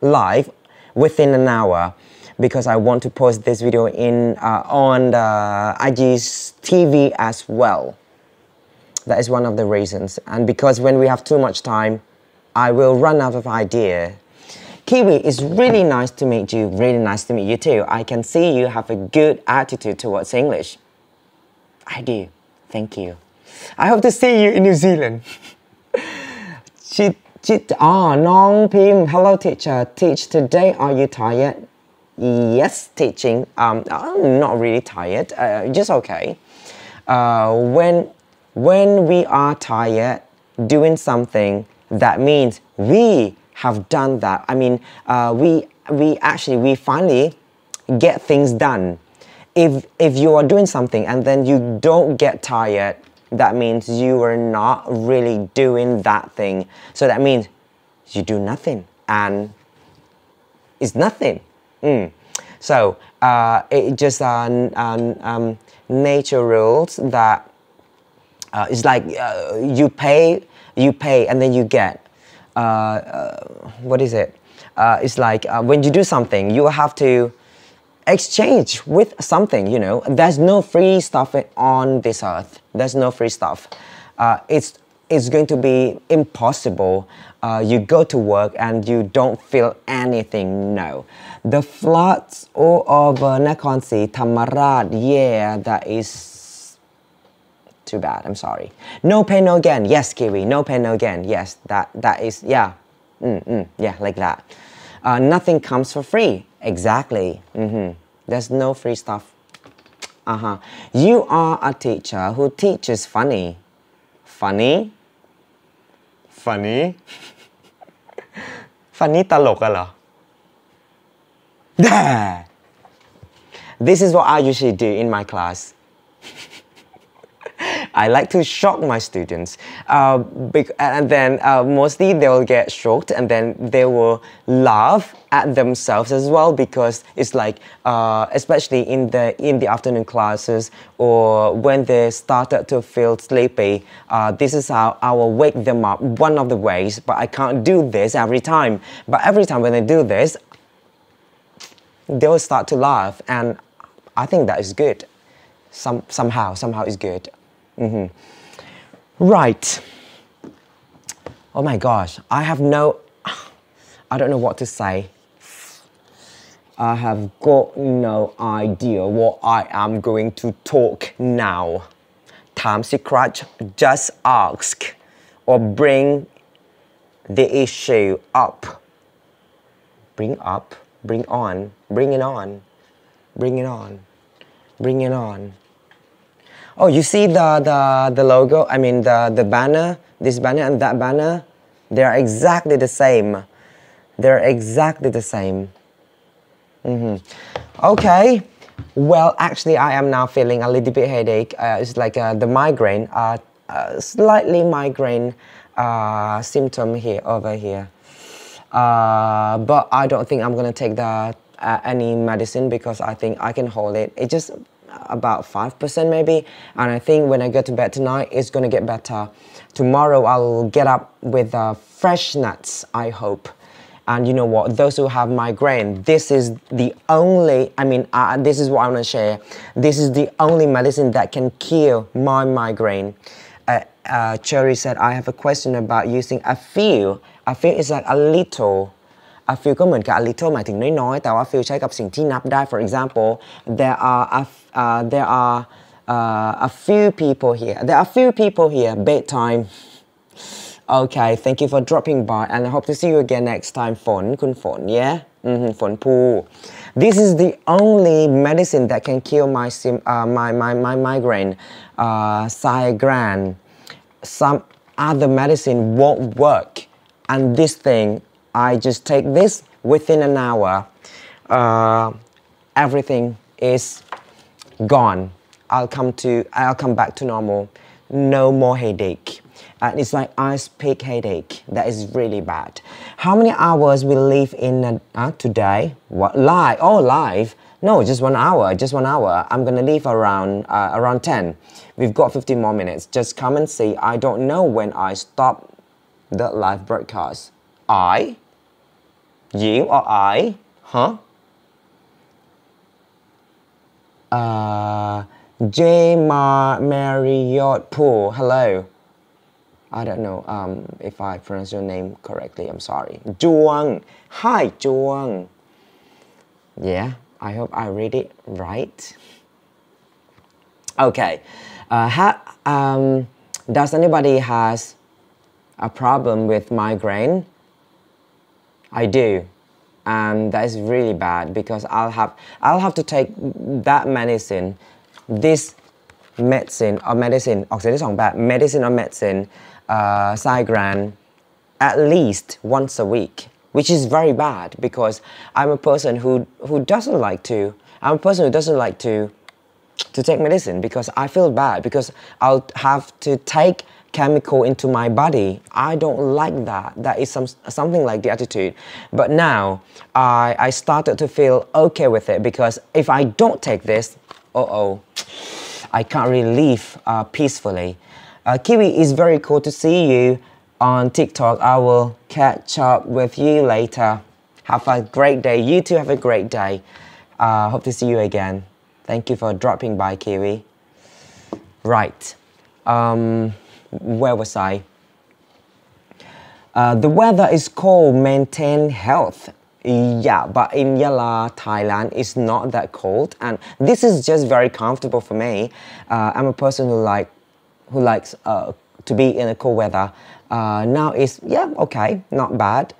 live within an hour because I want to post this video in uh, on the IG's TV as well. That is one of the reasons. And because when we have too much time, I will run out of idea Kiwi, it's really nice to meet you. Really nice to meet you too. I can see you have a good attitude towards English. I do. Thank you. I hope to see you in New Zealand. chit, chit, ah, Nong Pim. Hello, teacher. Teach today. Are you tired? Yes, teaching. Um, I'm not really tired. Uh, just okay. Uh, when when we are tired doing something, that means we have done that. I mean, uh, we we actually we finally get things done. If if you are doing something and then you don't get tired, that means you are not really doing that thing. So that means you do nothing and it's nothing. Mm. So uh, it just uh, um, um, nature rules that uh, it's like uh, you pay, you pay, and then you get. Uh, uh, what is it? Uh, it's like when you do something, you have to exchange with something, you know. There's no free stuff on this earth. There's no free stuff. Uh, it's, it's going to be impossible. Uh, you go to work and you don't feel anything, no. The floods all over Nakhon Si Tamarad. yeah, that is too bad. I'm sorry. No pain, no gain. Yes, Kiwi. No pain, no gain. Yes, that that is yeah, mm, mm, yeah, like that. Uh, nothing comes for free. Exactly. Mm-hmm. There's no free stuff. Uh huh. You are a teacher who teaches funny, funny, funny, funny ตลกเหรอ This is what I usually do in my class. I like to shock my students. Uh, and then uh, mostly they will get shocked and then they will laugh at themselves as well because it's like, uh, especially in the, in the afternoon classes or when they started to feel sleepy, uh, this is how I will wake them up, one of the ways, but I can't do this every time. But every time when I do this, they will start to laugh and I think that is good. Some, somehow, somehow is good. Mm-hmm. Right. Oh my gosh, I have no, I don't know what to say. I have got no idea what I am going to talk now. Time Secret just ask or bring the issue up. Bring up, bring on, bring it on, bring it on, bring it on. Oh, you see the, the, the logo, I mean the, the banner, this banner and that banner, they are exactly the same. They're exactly the same. Mm -hmm. Okay, well, actually I am now feeling a little bit headache. Uh, it's like uh, the migraine, uh, uh slightly migraine uh, symptom here, over here. Uh, but I don't think I'm gonna take the, any medicine because I think I can hold it. It just about 5% maybe. And I think when I go to bed tonight, it's gonna get better. Tomorrow, I'll get up with uh, fresh nuts, I hope. And you know what, those who have migraine, this is the only, I mean, uh, this is what I wanna share. This is the only medicine that can cure my migraine. Uh, uh, Cherry said, I have a question about using a few. A few is like a little. A few ก็เหมือนกับ a little หมายถึงน้อยๆแต่ว่า few ใช้กับสิ่งที่นับได้ for example there are a uh, there are uh, a few people here. There are a few people here. Bedtime. Okay, thank you for dropping by and I hope to see you again next time. Phone, kun phone, yeah? Mm-hmm, phone pool. This is the only medicine that can cure my, uh, my, my, my migraine, uh, Some other medicine won't work. And this thing, I just take this within an hour. Uh, everything is gone. I'll come to, I'll come back to normal. No more headache. Uh, it's like ice pick headache. That is really bad. How many hours we live in uh, today? What live? Oh, live. No, just one hour. Just one hour. I'm gonna leave around uh, around ten. We've got 15 more minutes. Just come and see. I don't know when I stop the live broadcast. I, you, or I, huh? Uh, J. Mar Marriott Pool. Hello. I don't know um, if I pronounce your name correctly. I'm sorry. Zhuang. Hi, Zhuang. Yeah, I hope I read it right. Okay. Uh, ha, um, does anybody has a problem with migraine? I do and that is really bad because I'll have I'll have to take that medicine, this medicine or medicine ออกเสียงได้สองแบบ medicine or medicine uh, Cygran at least once a week which is very bad because I'm a person who who doesn't like to I'm a person who doesn't like to to take medicine because I feel bad because I'll have to take chemical into my body. I don't like that. That is some, something like the attitude. But now I, I started to feel okay with it because if I don't take this, uh-oh, I can't really live uh, peacefully. Uh, Kiwi is very cool to see you on TikTok. I will catch up with you later. Have a great day. You too have a great day. Uh, hope to see you again. Thank you for dropping by, Kiwi. Right. Um, where was I? Uh, the weather is cold, maintain health. Yeah, but in Yala, Thailand, it's not that cold. And this is just very comfortable for me. Uh, I'm a person who, like, who likes uh, to be in a cold weather. Uh, now it's, yeah, okay, not bad.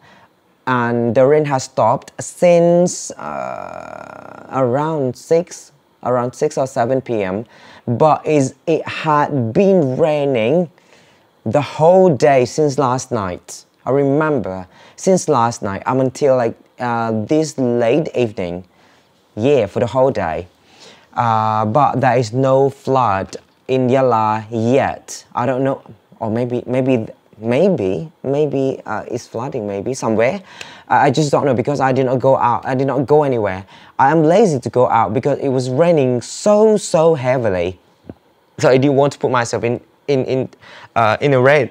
And the rain has stopped since uh, around 6, around 6 or 7 p.m but is it had been raining the whole day since last night. I remember since last night I'm until like uh, this late evening. Yeah, for the whole day. Uh, but there is no flood in Yala yet. I don't know, or maybe maybe maybe maybe uh, it's flooding maybe somewhere I, I just don't know because i did not go out i did not go anywhere i am lazy to go out because it was raining so so heavily so i didn't want to put myself in in in uh, in the rain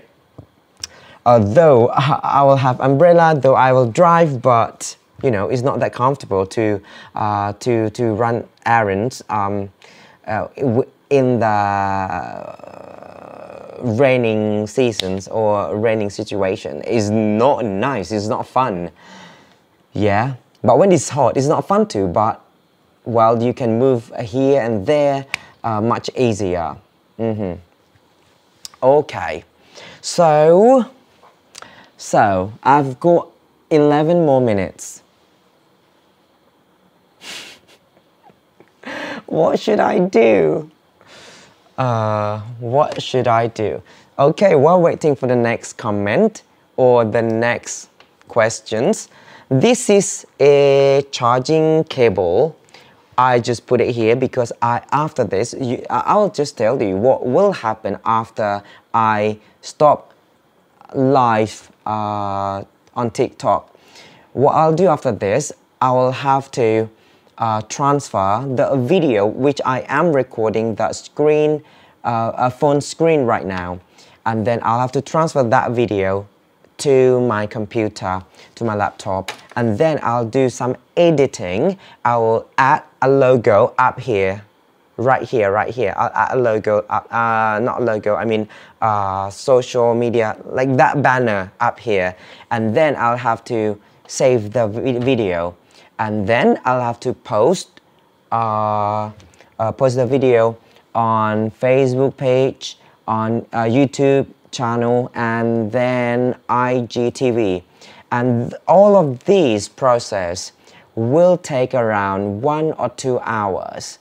uh, i will have umbrella though i will drive but you know it's not that comfortable to uh, to to run errands um, uh, in the raining seasons or raining situation is not nice, it's not fun. Yeah, but when it's hot, it's not fun too, but well, you can move here and there uh, much easier. Mm -hmm. Okay, so, so I've got 11 more minutes. what should I do? uh, what should I do? Okay, while waiting for the next comment or the next questions, this is a charging cable. I just put it here because I, after this, you, I'll just tell you what will happen after I stop live uh, on TikTok. What I'll do after this, I will have to uh, transfer the video which I am recording the screen, uh, a phone screen right now. And then I'll have to transfer that video to my computer, to my laptop. And then I'll do some editing. I will add a logo up here right here, right here, a, a logo, up, uh, not logo, I mean uh, social media, like that banner up here. And then I'll have to save the video and then I'll have to post uh, uh, post the video on Facebook page, on uh, YouTube channel, and then IGTV. And all of these process will take around one or two hours.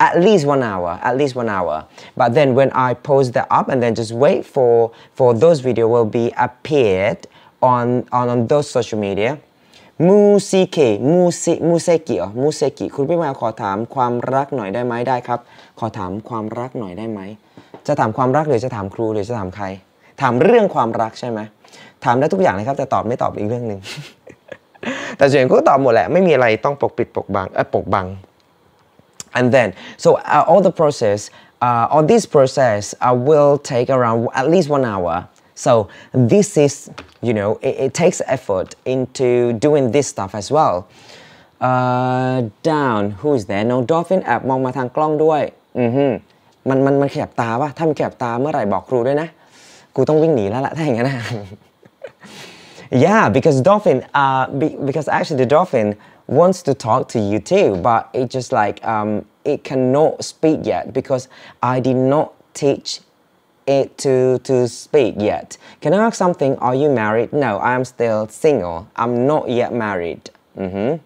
At least one hour, at least one hour. But then when I post that up and then just wait for, for those video will be appeared on, on, on those social media มูซิเกมูซิมูเซกิอ๋อมูเซกิคุณพี่มาขอถามความรักหน่อยได้ไหมได้ครับ ขอถามความรักหน่อยได้ไหม จะถามความรักหรือจะถามครูหรือจะถามใคร ถามเรื่องความรักใช่ไหม ถามได้ทุกอย่างเลยครับแต่ตอบไม่ตอบอีกเรื่องหนึ่ง แต่ส่วนใหญ่ก็ตอบหมดแหละไม่มีอะไรต้องปกปิดปกบังเออปกบัง and then so uh, all the process uh, all this process uh, will take around at least one hour So this is, you know, it, it takes effort into doing this stuff as well. Uh, down who is there no dolphin แอบมองมาทางกล้องด้วยอือฮึมันมันมันขยับตาปะถ้ามันขยับตาเมื่อไหร่บอกครูด้วยนะกูต้องวิ่งหนีแล้วล่ะถ้าอย่างนั้นนะ Yeah, because dolphin, uh, be, because actually the dolphin wants to talk to you too, but it just like um, it cannot speak yet because I did not teach it to, to speak yet. Can I ask something? Are you married? No, I'm still single. I'm not yet married. Mm-hmm.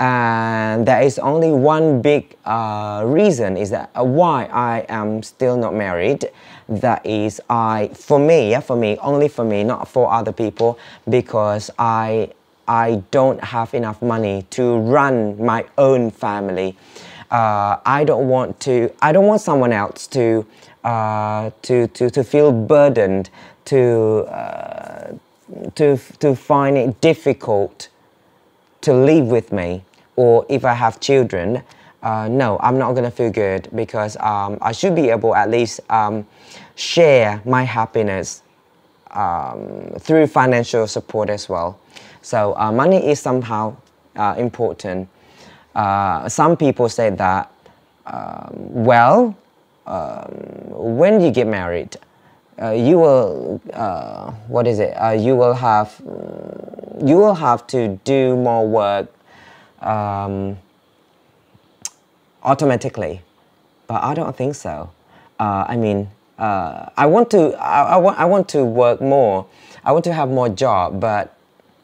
And there is only one big uh, reason is that uh, why I am still not married. That is, I for me, yeah, for me, only for me, not for other people, because I I don't have enough money to run my own family. Uh, I don't want to. I don't want someone else to uh, to, to, to feel burdened, to, uh, to, to find it difficult to live with me. Or if I have children, uh, no, I'm not gonna feel good because um, I should be able at least um, share my happiness um, through financial support as well. So uh, money is somehow uh, important. Uh, some people say that, um, well, um, when you get married, uh, you will uh, what is it? Uh, you will have you will have to do more work um, automatically, but I don't think so. I mean, I want to I, I, want I want to work more. I want to have more job, but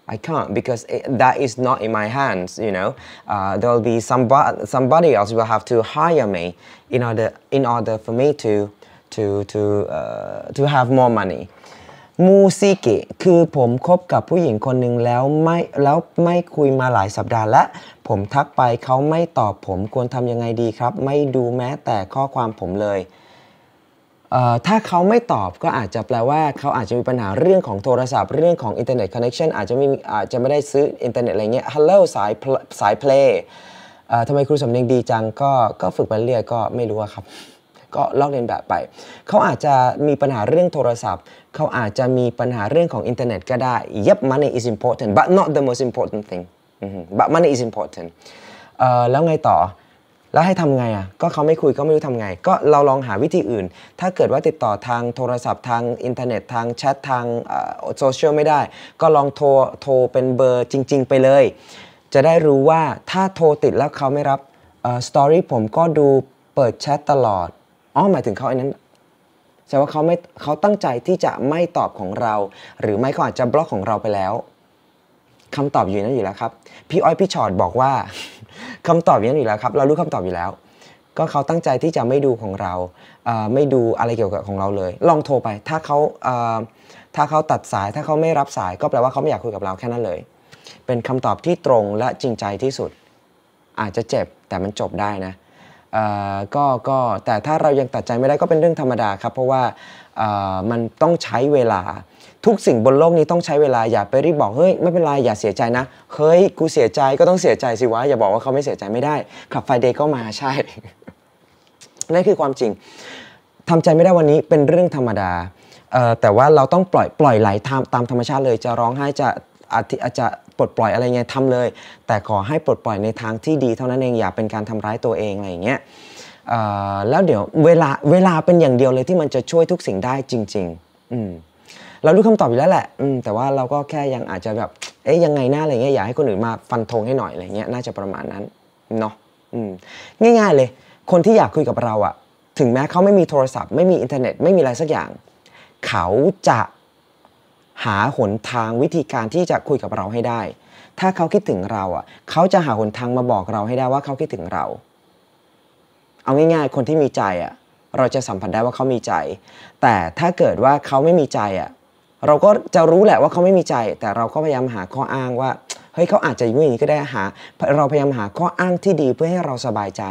I can't because it, that is not in my hands, you know. Uh, there will be somebody, somebody else will have to hire me in order, in order for me to, to, to, uh, to have more money. มูซิกิคือผมคบกับผู้หญิงคนหนึ่งแล้วไม่แล้วไม่คุยมาหลายสัปดาห์ และผมทักไปเขาไม่ตอบผมควรทำยังไงดีครับไม่ดูแม้แต่ข้อความผมเลยถ้าเขาไม่ตอบก็อาจจะแปลว่าเขาอาจจะมีปัญหาเรื่องของโทรศัพท์ เรื่องของอินเทอร์เน็ตคอนเนคชันอาจจะไม่อาจจะไม่ได้ซื้ออินเทอร์เน็ตอะไรเงี้ยฮัลโหลสายสายเพลย์ทำไมครูสำเนียงดีจัง ก็ก็ฝึกมาเรื่อยก็ไม่รู้ครับ ก็ลอกเลียนแบบไป เขาอาจจะมีปัญหาเรื่องโทรศัพท์ เขาอาจจะมีปัญหาเรื่องของอินเทอร์เน็ตก็ได้ Yep money is important but not the most important thing but money is important แล้วไงต่อแล้วให้ทำไงอ่ะก็เขาไม่คุยก็ไม่รู้ทำไง ก็เราลองหาวิธีอื่น ถ้าเกิดว่าติดต่อทางโทรศัพท์ทางอินเทอร์เน็ตทางแชททางโซเชียลไม่ได้ ก็ลองโทรโทรเป็นเบอร์จริงๆไปเลย จะได้รู้ว่าถ้าโทรติดแล้วเขาไม่รับสตอรี่ผมก็ดูเปิดแชทตลอดอ๋อหมายถึงเขาไอ้นั้นแต่ว่าเขาไม่เขาตั้งใจที่จะไม่ตอบของเรา หรือไม่เขาอาจจะบล็อกของเราไปแล้วคำตอบอยู่นั่นอยู่แล้วครับพี่อ้อยพี่ชอดบอกว่าคำตอบอย่างนี้อยู่แล้วครับเรารู้คำตอบอยู่แล้ว ก็เขาตั้งใจที่จะไม่ดูของเราไม่ดูอะไรเกี่ยวกับของเราเลย ลองโทรไปถ้าเขาถ้าเขาตัดสาย ถ้าเขาไม่รับสายก็แปลว่าเขาไม่อยากคุยกับเราแค่นั้นเลย เป็นคำตอบที่ตรงและจริงใจที่สุด อาจจะเจ็บแต่มันจบได้นะก็ก็แต่ถ้าเรายังตัดใจไม่ได้ก็เป็นเรื่องธรรมดาครับเพราะว่ามันต้องใช้เวลาทุกสิ่งบนโลกนี้ต้องใช้เวลาอย่าไปรีบบอกเฮ้ยไม่เป็นไรอย่าเสียใจนะเฮ้ยกูเสียใจก็ต้องเสียใจสิวะอย่าบอกว่าเขาไม่เสียใจไม่ได้ขับไฟเดย์ก็มาใช่นั่นคือความจริง ทำใจไม่ได้วันนี้เป็นเรื่องธรรมดาแต่ว่าเราต้องปล่อยปล่อยไหลตามตามธรรมชาติเลยจะร้องไห้จะอาจจะปลดปล่อยอะไรไงทำเลย แต่ขอให้ปลดปล่อยในทางที่ดี เท่านั้นเองอย่าเป็นการทำร้ายตัวเองอะไรอย่างเงี้ยแล้วเดี๋ยวเวลาเวลาเป็นอย่างเดียวเลยที่มันจะช่วยทุกสิ่งได้จริง ๆอืมเรารู้คำตอบอยู่แล้วแหละ อืม แต่ว่าเราก็แค่ยังอาจจะแบบ เอ๊ยยังไงหน้าอะไรเงี้ย อยากให้คนอื่นมาฟันธงให้หน่อยอะไรเงี้ย น่าจะประมาณนั้นเนาะง่าย ๆ เลย คนที่อยากคุยกับเราอะถึงแม้เขาไม่มีโทรศัพท์ไม่มีอินเทอร์เน็ตไม่มีอะไรสักอย่าง เขาจะหาหนทางวิธีการที่จะคุยกับเราให้ได้ ถ้าเขาคิดถึงเราอะเขาจะหาหนทางมาบอกเราให้ได้ว่าเขาคิดถึงเรา เอาง่ายๆคนที่มีใจอะเราจะสัมผัสได้ว่าเขามีใจ แต่ถ้าเกิดว่าเขาไม่มีใจอะเราก็จะรู้แหละว่าเขาไม่มีใจ แต่เราก็พยายามหาข้ออ้างว่าเฮ้ยเขาอาจจะยุ่งอย่างนี้ก็ได้หา เราพยายามหาข้ออ้างที่ดีเพื่อให้เราสบายใจ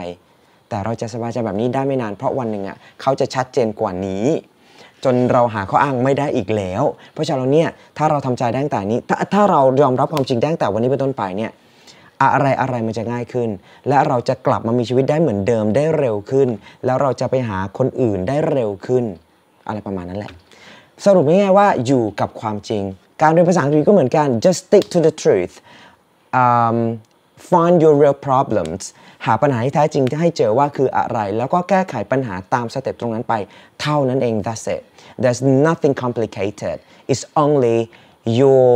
แต่เราจะสบายใจแบบนี้ได้ไม่นานเพราะวันหนึ่งอ่ะเขาจะชัดเจนกว่านี้ จนเราหาข้ออ้างไม่ได้อีกแล้ว เพราะฉะนั้นเนี่ยถ้าเราทำใจได้ตั้งแต่นี้ถ้าถ้าเรายอมรับความจริงได้ตั้งแต่วันนี้เป็นต้นไปเนี่ยอะไรอะไรมันจะง่ายขึ้น และเราจะกลับมามีชีวิตได้เหมือนเดิมได้เร็วขึ้น แล้วเราจะไปหาคนอื่นได้เร็วขึ้น อะไรประมาณนั้นแหละสรุปง่ายๆว่าอยู่กับความจริง การเรียนภาษาอังกฤษก็เหมือนกัน just stick to the truth um, find your real problems หาปัญหาที่แท้จริงที่ให้เจอว่าคืออะไร แล้วก็แก้ไขปัญหาตามสเต็ปตรงนั้นไป เท่านั้นเอง that's it there's nothing complicated it's only your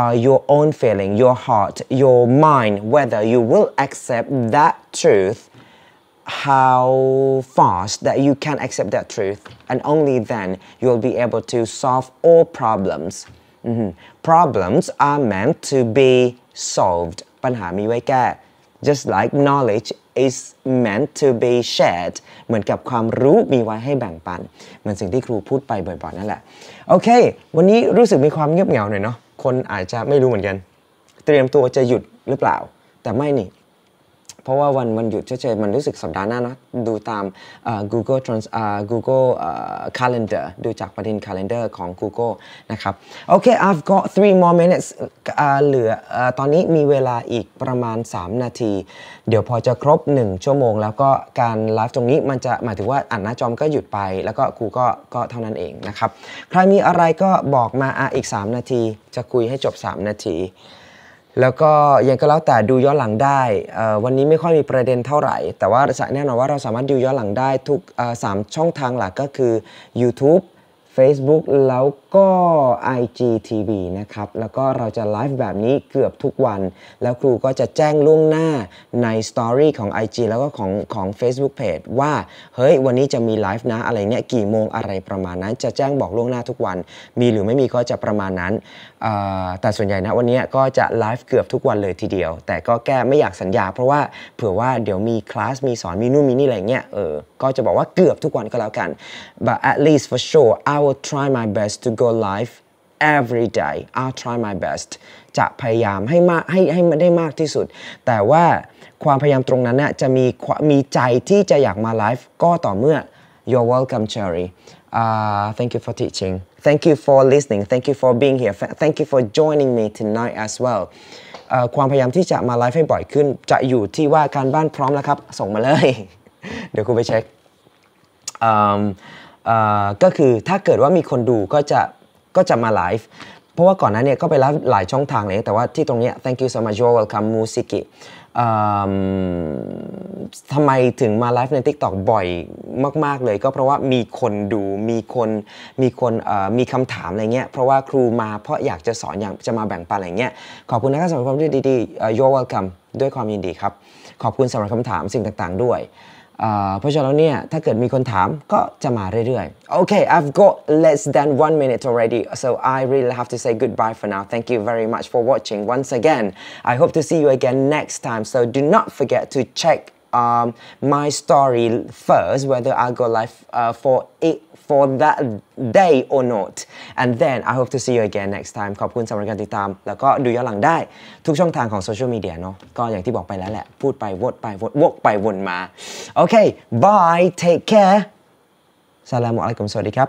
uh, your own feeling your heart your mind whether you will accept that truth how fast that you can accept that truth and only then you'll be able to solve all problems mm -hmm. problems are meant to be solved ปัญหามีไว้แก้ just like knowledge is meant to be shared เหมือนกับความรู้มีไว้ให้แบ่งปัน เหมือนสิ่งที่ครูพูดไปบ่อยๆนั่นแหละโอเควันนี้รู้สึกมีความเงียบเหงาหน่อยเนาะ คนอาจจะไม่รู้เหมือนกัน เตรียมตัวจะหยุดหรือเปล่า แต่ไม่นี่เพราะว่าวันมันหยุดเฉยๆมันรู้สึกสัปดาห์หน้านะดูตาม Google Trans Google Calendar ดูจากปฏิทิน Calendar ของ Google นะครับโอเค I've got three more minutes เหลือตอนนี้มีเวลาอีกประมาณ 3 นาที เดี๋ยวพอจะครบ 1 ชั่วโมงแล้วก็การไลฟ์ตรงนี้มันจะหมายถึงว่าอ่านหน้าจอมก็หยุดไป แล้วก็กูก็ก็เท่านั้นเองนะครับ ใครมีอะไรก็บอกมาออีก 3 นาที จะคุยให้จบ 3 นาทีแล้วก็ยังก็แล้วแต่ดูย้อนหลังได้ วันนี้ไม่ค่อยมีประเด็นเท่าไหร่ แต่ว่าแน่นอนว่าเราสามารถดูย้อนหลังได้ทุกสามช่องทางหลักก็คือ YouTube Facebook แล้วก็ IGTV นะครับแล้วก็เราจะไลฟ์แบบนี้เกือบทุกวัน แล้วครูก็จะแจ้งล่วงหน้าในสตอรี่ของ IG แล้วก็ของของ a c e b o o k Page ว่าเฮ้ยวันนี้จะมีไลฟ์นะอะไรเนี้ยกี่โมงอะไรประมาณนั้น จะแจ้งบอกล่วงหน้าทุกวันมีหรือไม่มีก็จะประมาณนั้นแต่ส่วนใหญ่นะวันนี้ก็จะไลฟ์เกือบทุกวันเลยทีเดียว แต่ก็แก้ไม่อยากสัญญา เพราะว่าเผื่อว่าเดี๋ยวมีคลาสมีสอนมีนู่นมีนี่อะไรเงี้ยเออก็จะบอกว่าเกือบทุกวันก็แล้วกัน but at least for sure I will try my best to go live every day I'll try my best จะพยายามให้มากให้ให้ได้มากที่สุด แต่ว่าความพยายามตรงนั้นน่จะมีมีใจที่จะอยากมาไลฟ์ก็ต่อเมื่อ You're welcome Cherry uh, thank you for teaching thank you for listening thank you for being here thank you for joining me tonight as well ความพยายามที่จะมาไลฟ์ให้บ่อยขึ้นจะอยู่ที่ว่าการบ้านพร้อมแล้วครับ ส่งมาเลย เดี๋ยวครูไปเช็คก็คือถ้าเกิดว่ามีคนดูก็จะก็จะมาไลฟ์เพราะว่าก่อนหน้านี้ก็ไปไลฟ์หลายช่องทางเลยแต่ว่าที่ตรงนี้ thank you so much you're welcome musiki ทำไมถึงมาไลฟ์ใน TikTok บ่อยมากๆเลยก็เพราะว่ามีคนดูมีคนมีคนมีคำถามอะไรเงี้ยเพราะว่าครูมาเพราะอยากจะสอนอย่างจะมาแบ่งปันอะไรเงี้ยขอบคุณนะครับสำหรับความดีๆ you're welcome ด้วยความยินดีครับ ขอบคุณสำหรับคำถามสิ่งต่างๆด้วยเพราะฉะนั้นเนี่ยถ้าเกิดมีคนถามก็จะมาเรื่อยๆโอเค I've got less than one minute already so I really have to say goodbye for now thank you very much for watching once again I hope to see you again next time so do not forget to check um, my story first whether I go live uh, for i t for that day or not and then I hope to see you again next time ขอบคุณสำหรับการติดตาม แล้วก็ดูย้อนหลังได้ทุกช่องทางของโซเชียลมีเดียเนาะก็อย่างที่บอกไปแล้วแหละพูดไปวดไปวดวกไปวนมาโอเค bye take care สลามุอะลัยกุมสวัสดีครับ